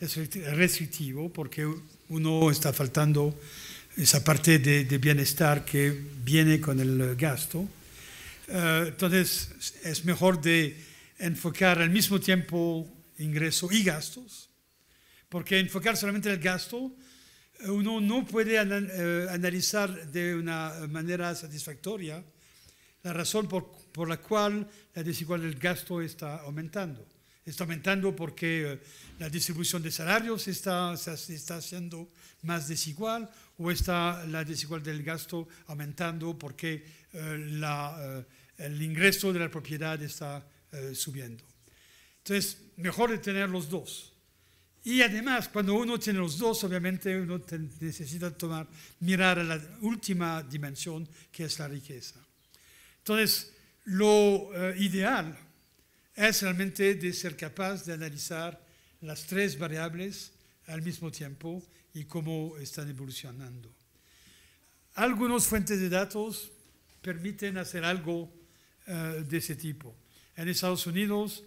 es restrictivo porque uno está faltando esa parte de, de bienestar que viene con el gasto. entonces es mejor de enfocar al mismo tiempo ingreso y gastos, porque enfocar solamente el gasto, eh, uno no puede eh, analizar de una manera satisfactoria la razón por, la cual la desigualdad del gasto está aumentando. Está aumentando porque eh, la distribución de salarios está, se está haciendo más desigual o está la desigualdad del gasto aumentando porque el ingreso de la propiedad está subiendo. Entonces, mejor de tener los dos. Y además, cuando uno tiene los dos, obviamente uno necesita tomar, mirar a la última dimensión, que es la riqueza. Entonces, lo eh, ideal es realmente de ser capaz de analizar las tres variables al mismo tiempo y cómo están evolucionando. Algunas fuentes de datos permiten hacer algo eh, de ese tipo. En Estados Unidos,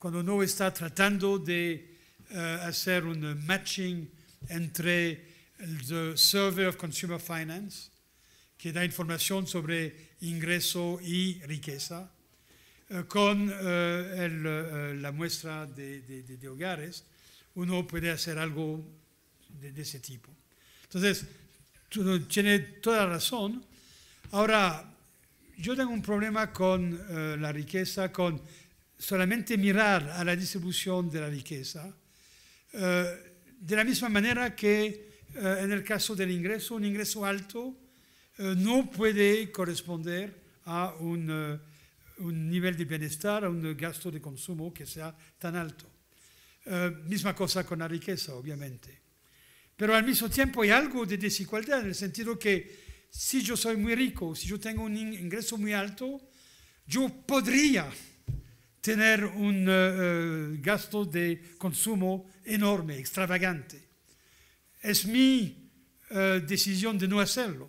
cuando uno está tratando de eh, hacer un matching entre el Survey of Consumer Finance, que da información sobre ingreso y riqueza, eh, con eh, la muestra de, hogares, uno puede hacer algo de, ese tipo. Entonces, tiene toda razón. Ahora, yo tengo un problema con la riqueza, con solamente mirar a la distribución de la riqueza, eh, de la misma manera que eh, en el caso del ingreso, un ingreso alto eh, no puede corresponder a un, un, nivel de bienestar, a un gasto de consumo que sea tan alto. misma cosa con la riqueza, obviamente. Pero al mismo tiempo hay algo de desigualdad en el sentido que si yo soy muy rico, si yo tengo un ingreso muy alto, yo podría tener un eh, eh, gasto de consumo enorme, extravagante. Es mi eh, decisión de no hacerlo,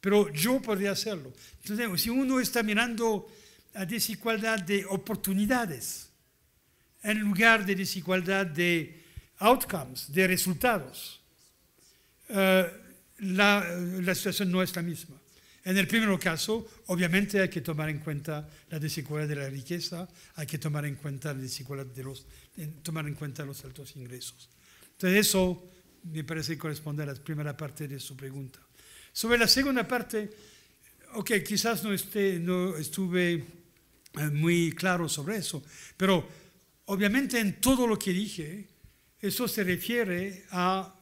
pero yo podría hacerlo. Entonces, si uno está mirando a desigualdad de oportunidades en lugar de desigualdad de outcomes, de resultados, la situación no es la misma. En el primer caso, obviamente hay que tomar en cuenta la desigualdad de la riqueza, hay que tomar en cuenta la desigualdad de los, tomar en cuenta los altos ingresos. Entonces eso me parece corresponde a la primera parte de su pregunta. Sobre la segunda parte, ok, quizás no, esté, no estuve eh, muy claro sobre eso, pero obviamente en todo lo que dije, eso se refiere a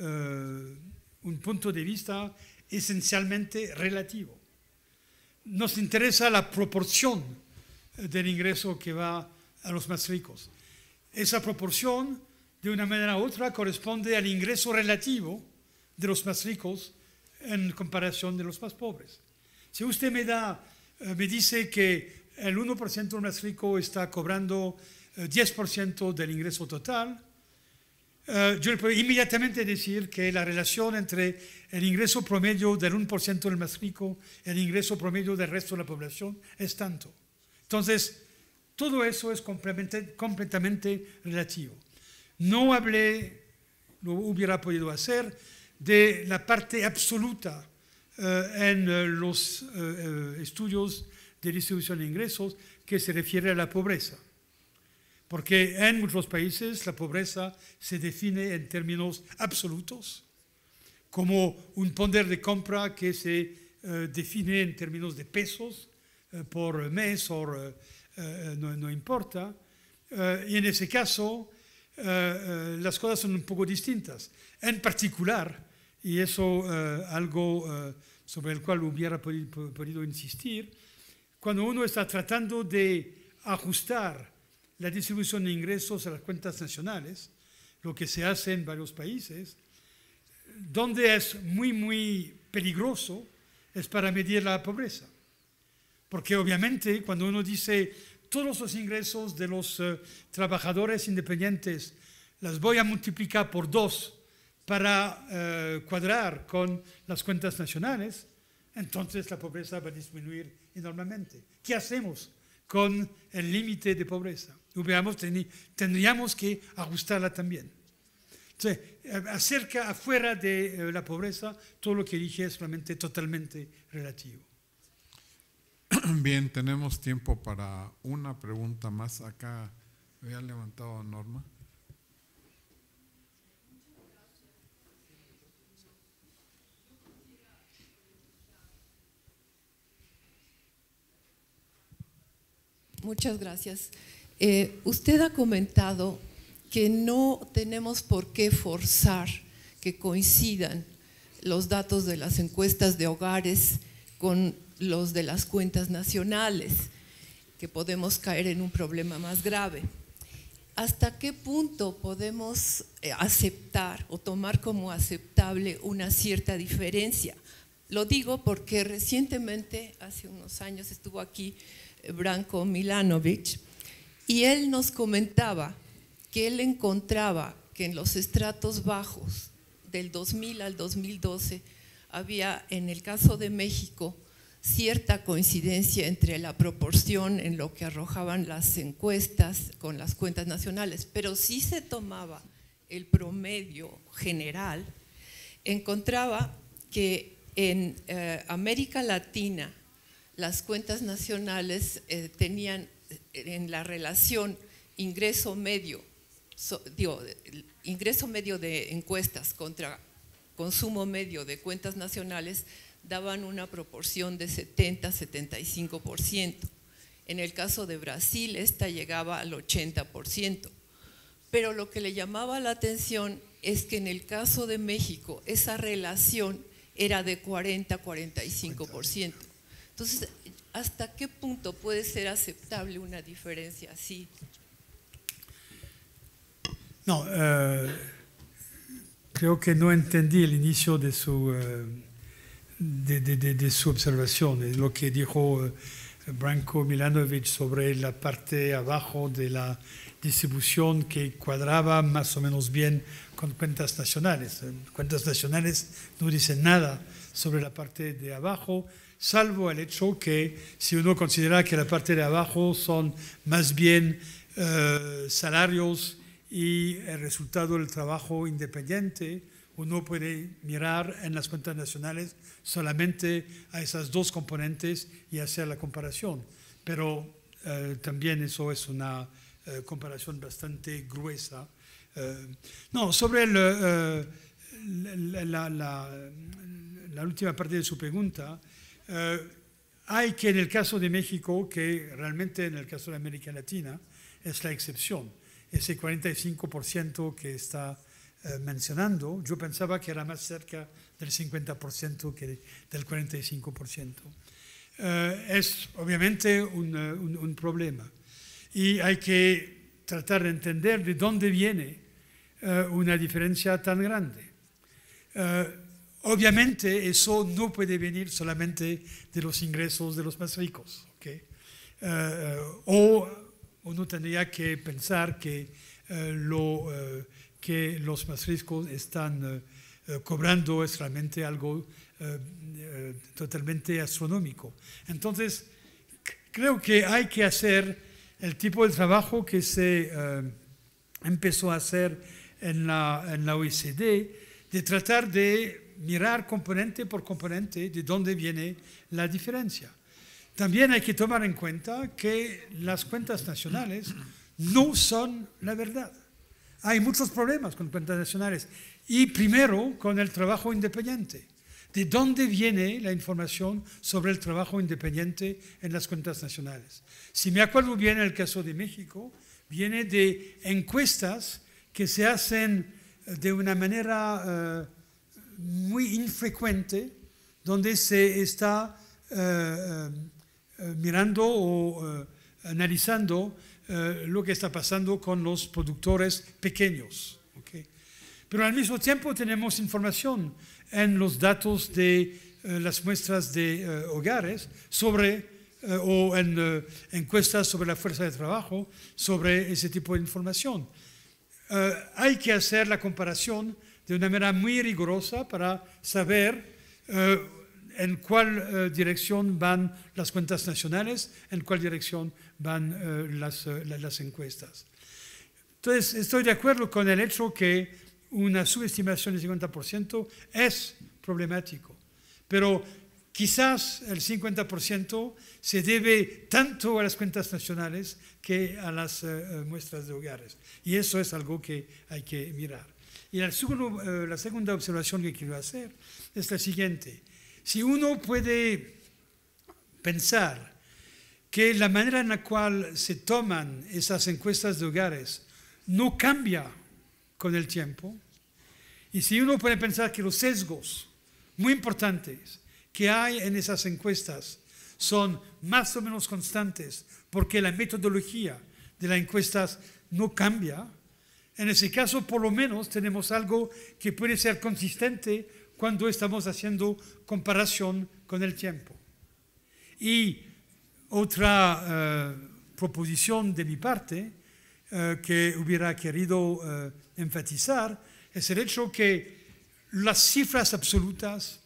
eh, un punto de vista esencialmente relativo. Nos interesa la proporción del ingreso que va a los más ricos. Esa proporción, de una manera u otra, corresponde al ingreso relativo de los más ricos en comparación de los más pobres. Si usted me, da, eh, me dice que el 1% más rico está cobrando 10% eh, del ingreso total, eh, yo le puedo inmediatamente decir que la relación entre el ingreso promedio del 1% del más rico y el ingreso promedio del resto de la población es tanto. Entonces, todo eso es completamente relativo. No hablé, lo hubiera podido hacer, de la parte absoluta eh, en eh, los estudios de distribución de ingresos que se refiere a la pobreza. Porque en muchos países la pobreza se define en términos absolutos, como un poder de compra que se eh, define en términos de pesos eh, por mes o eh, no, importa. y en ese caso las cosas son un poco distintas. En particular, y eso algo sobre el cual hubiera podido insistir, cuando uno está tratando de ajustar la distribución de ingresos a las cuentas nacionales, lo que se hace en varios países, donde es muy, muy peligroso es para medir la pobreza. Porque obviamente cuando uno dice todos los ingresos de los eh, trabajadores independientes las voy a multiplicar por dos para eh, cuadrar con las cuentas nacionales, entonces la pobreza va a disminuir enormemente. ¿Qué hacemos con el límite de pobreza? tendríamos que ajustarla también. Entonces, acerca, afuera de eh, la pobreza, todo lo que dije es realmente totalmente relativo. (clears throat) Bien, tenemos tiempo para una pregunta más. Acá había levantado Norma. Muchas gracias. Eh, usted ha comentado que no tenemos por qué forzar que coincidan los datos de las encuestas de hogares con los de las cuentas nacionales, que podemos caer en un problema más grave. ¿Hasta qué punto podemos eh, aceptar o tomar como aceptable una cierta diferencia? Lo digo porque recientemente, hace unos años, estuvo aquí eh, Branko Milanovic, y él nos comentaba que él encontraba que en los estratos bajos del 2000 al 2012 había, en el caso de México, cierta coincidencia entre la proporción en lo que arrojaban las encuestas con las cuentas nacionales, pero si se tomaba el promedio general, encontraba que en eh, América Latina las cuentas nacionales eh, tenían en la relación ingreso medio, ingreso medio de encuestas contra consumo medio de cuentas nacionales daban una proporción de 70-75%. En el caso de Brasil, esta llegaba al 80%. Pero lo que le llamaba la atención es que en el caso de México, esa relación era de 40-45%. Entonces, ¿Hasta qué punto puede ser aceptable una diferencia así? No, eh, creo que no entendí el inicio de su, eh, de, su observación, lo que dijo eh, Branko Milanovic sobre la parte abajo de la distribución que cuadraba más o menos bien con cuentas nacionales. Cuentas nacionales no dicen nada sobre la parte de abajo salvo el hecho que si uno considera que la parte de abajo son más bien eh, salarios y el resultado del trabajo independiente, uno puede mirar en las cuentas nacionales solamente a esas dos componentes y hacer la comparación. Pero eh, también eso es una eh, comparación bastante gruesa. no, sobre la, última parte de su pregunta, eh, hay que en el caso de México, que realmente en el caso de América Latina es la excepción, ese 45% que está eh, mencionando, yo pensaba que era más cerca del 50% que del 45%. ciento eh, es obviamente un, problema y hay que tratar de entender de dónde viene una diferencia tan grande. Obviamente eso no puede venir solamente de los ingresos de los más ricos. Eh, eh, o uno tendría que pensar que, eh, lo, que los más ricos están cobrando es realmente algo totalmente astronómico. Entonces, creo que hay que hacer el tipo de trabajo que se empezó a hacer en la, en la OECD, de tratar de mirar componente por componente de dónde viene la diferencia. También hay que tomar en cuenta que las cuentas nacionales no son la verdad. Hay muchos problemas con cuentas nacionales. Y primero con el trabajo independiente. ¿De dónde viene la información sobre el trabajo independiente en las cuentas nacionales? Si me acuerdo bien el caso de México, viene de encuestas que se hacen eh, de una manera... Eh, muy infrecuente donde se está eh, eh, eh, mirando o analizando lo que está pasando con los productores pequeños. Pero al mismo tiempo tenemos información en los datos de las muestras de hogares sobre o en encuestas sobre la fuerza de trabajo sobre ese tipo de información. hay que hacer la comparación de una manera muy rigurosa para saber eh, en cuál eh, dirección van las cuentas nacionales, en cuál dirección van eh, las, encuestas. Entonces, estoy de acuerdo con el hecho que una subestimación del 50% es problemático, pero quizás el 50% se debe tanto a las cuentas nacionales que a las muestras de hogares. Y eso es algo que hay que mirar. Y eh, la segunda observación que quiero hacer es la siguiente. Si uno puede pensar que la manera en la cual se toman esas encuestas de hogares no cambia con el tiempo, y si uno puede pensar que los sesgos muy importantes que hay en esas encuestas son más o menos constantes porque la metodología de las encuestas no cambia, en ese caso, por lo menos, tenemos algo que puede ser consistente cuando estamos haciendo comparación con el tiempo. Y otra eh, proposición de mi parte eh, que hubiera querido eh, enfatizar es el hecho que las cifras absolutas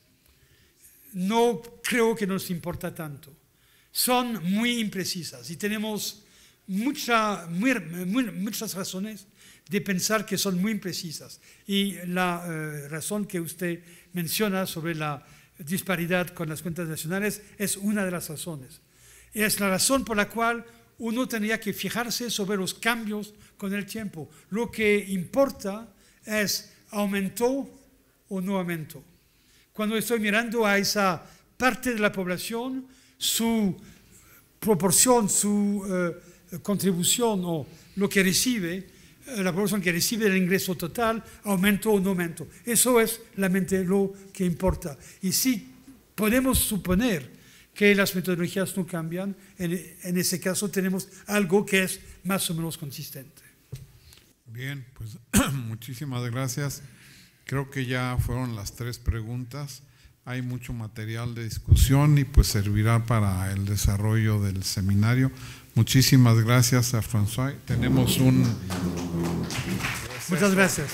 no creo que nos importa tanto. Son muy imprecisas y tenemos mucha, muchas razones de pensar que son muy imprecisas. Y la eh, razón que usted menciona sobre la disparidad con las cuentas nacionales es una de las razones. es la razón por la cual uno tendría que fijarse sobre los cambios con el tiempo. Lo que importa es aumentó o no aumentó. Cuando estoy mirando a esa parte de la población, su proporción, su eh, contribución o lo que recibe eh, la población que recibe el ingreso total, aumento o no aumento. Eso es mente lo que importa. Y si podemos suponer que las metodologías no cambian, en, en ese caso tenemos algo que es más o menos consistente. Bien, pues (clears throat) muchísimas gracias. Creo que ya fueron las tres preguntas. Hay mucho material de discusión y pues servirá para el desarrollo del seminario. Muchísimas gracias a François. Tenemos un... Muchas gracias.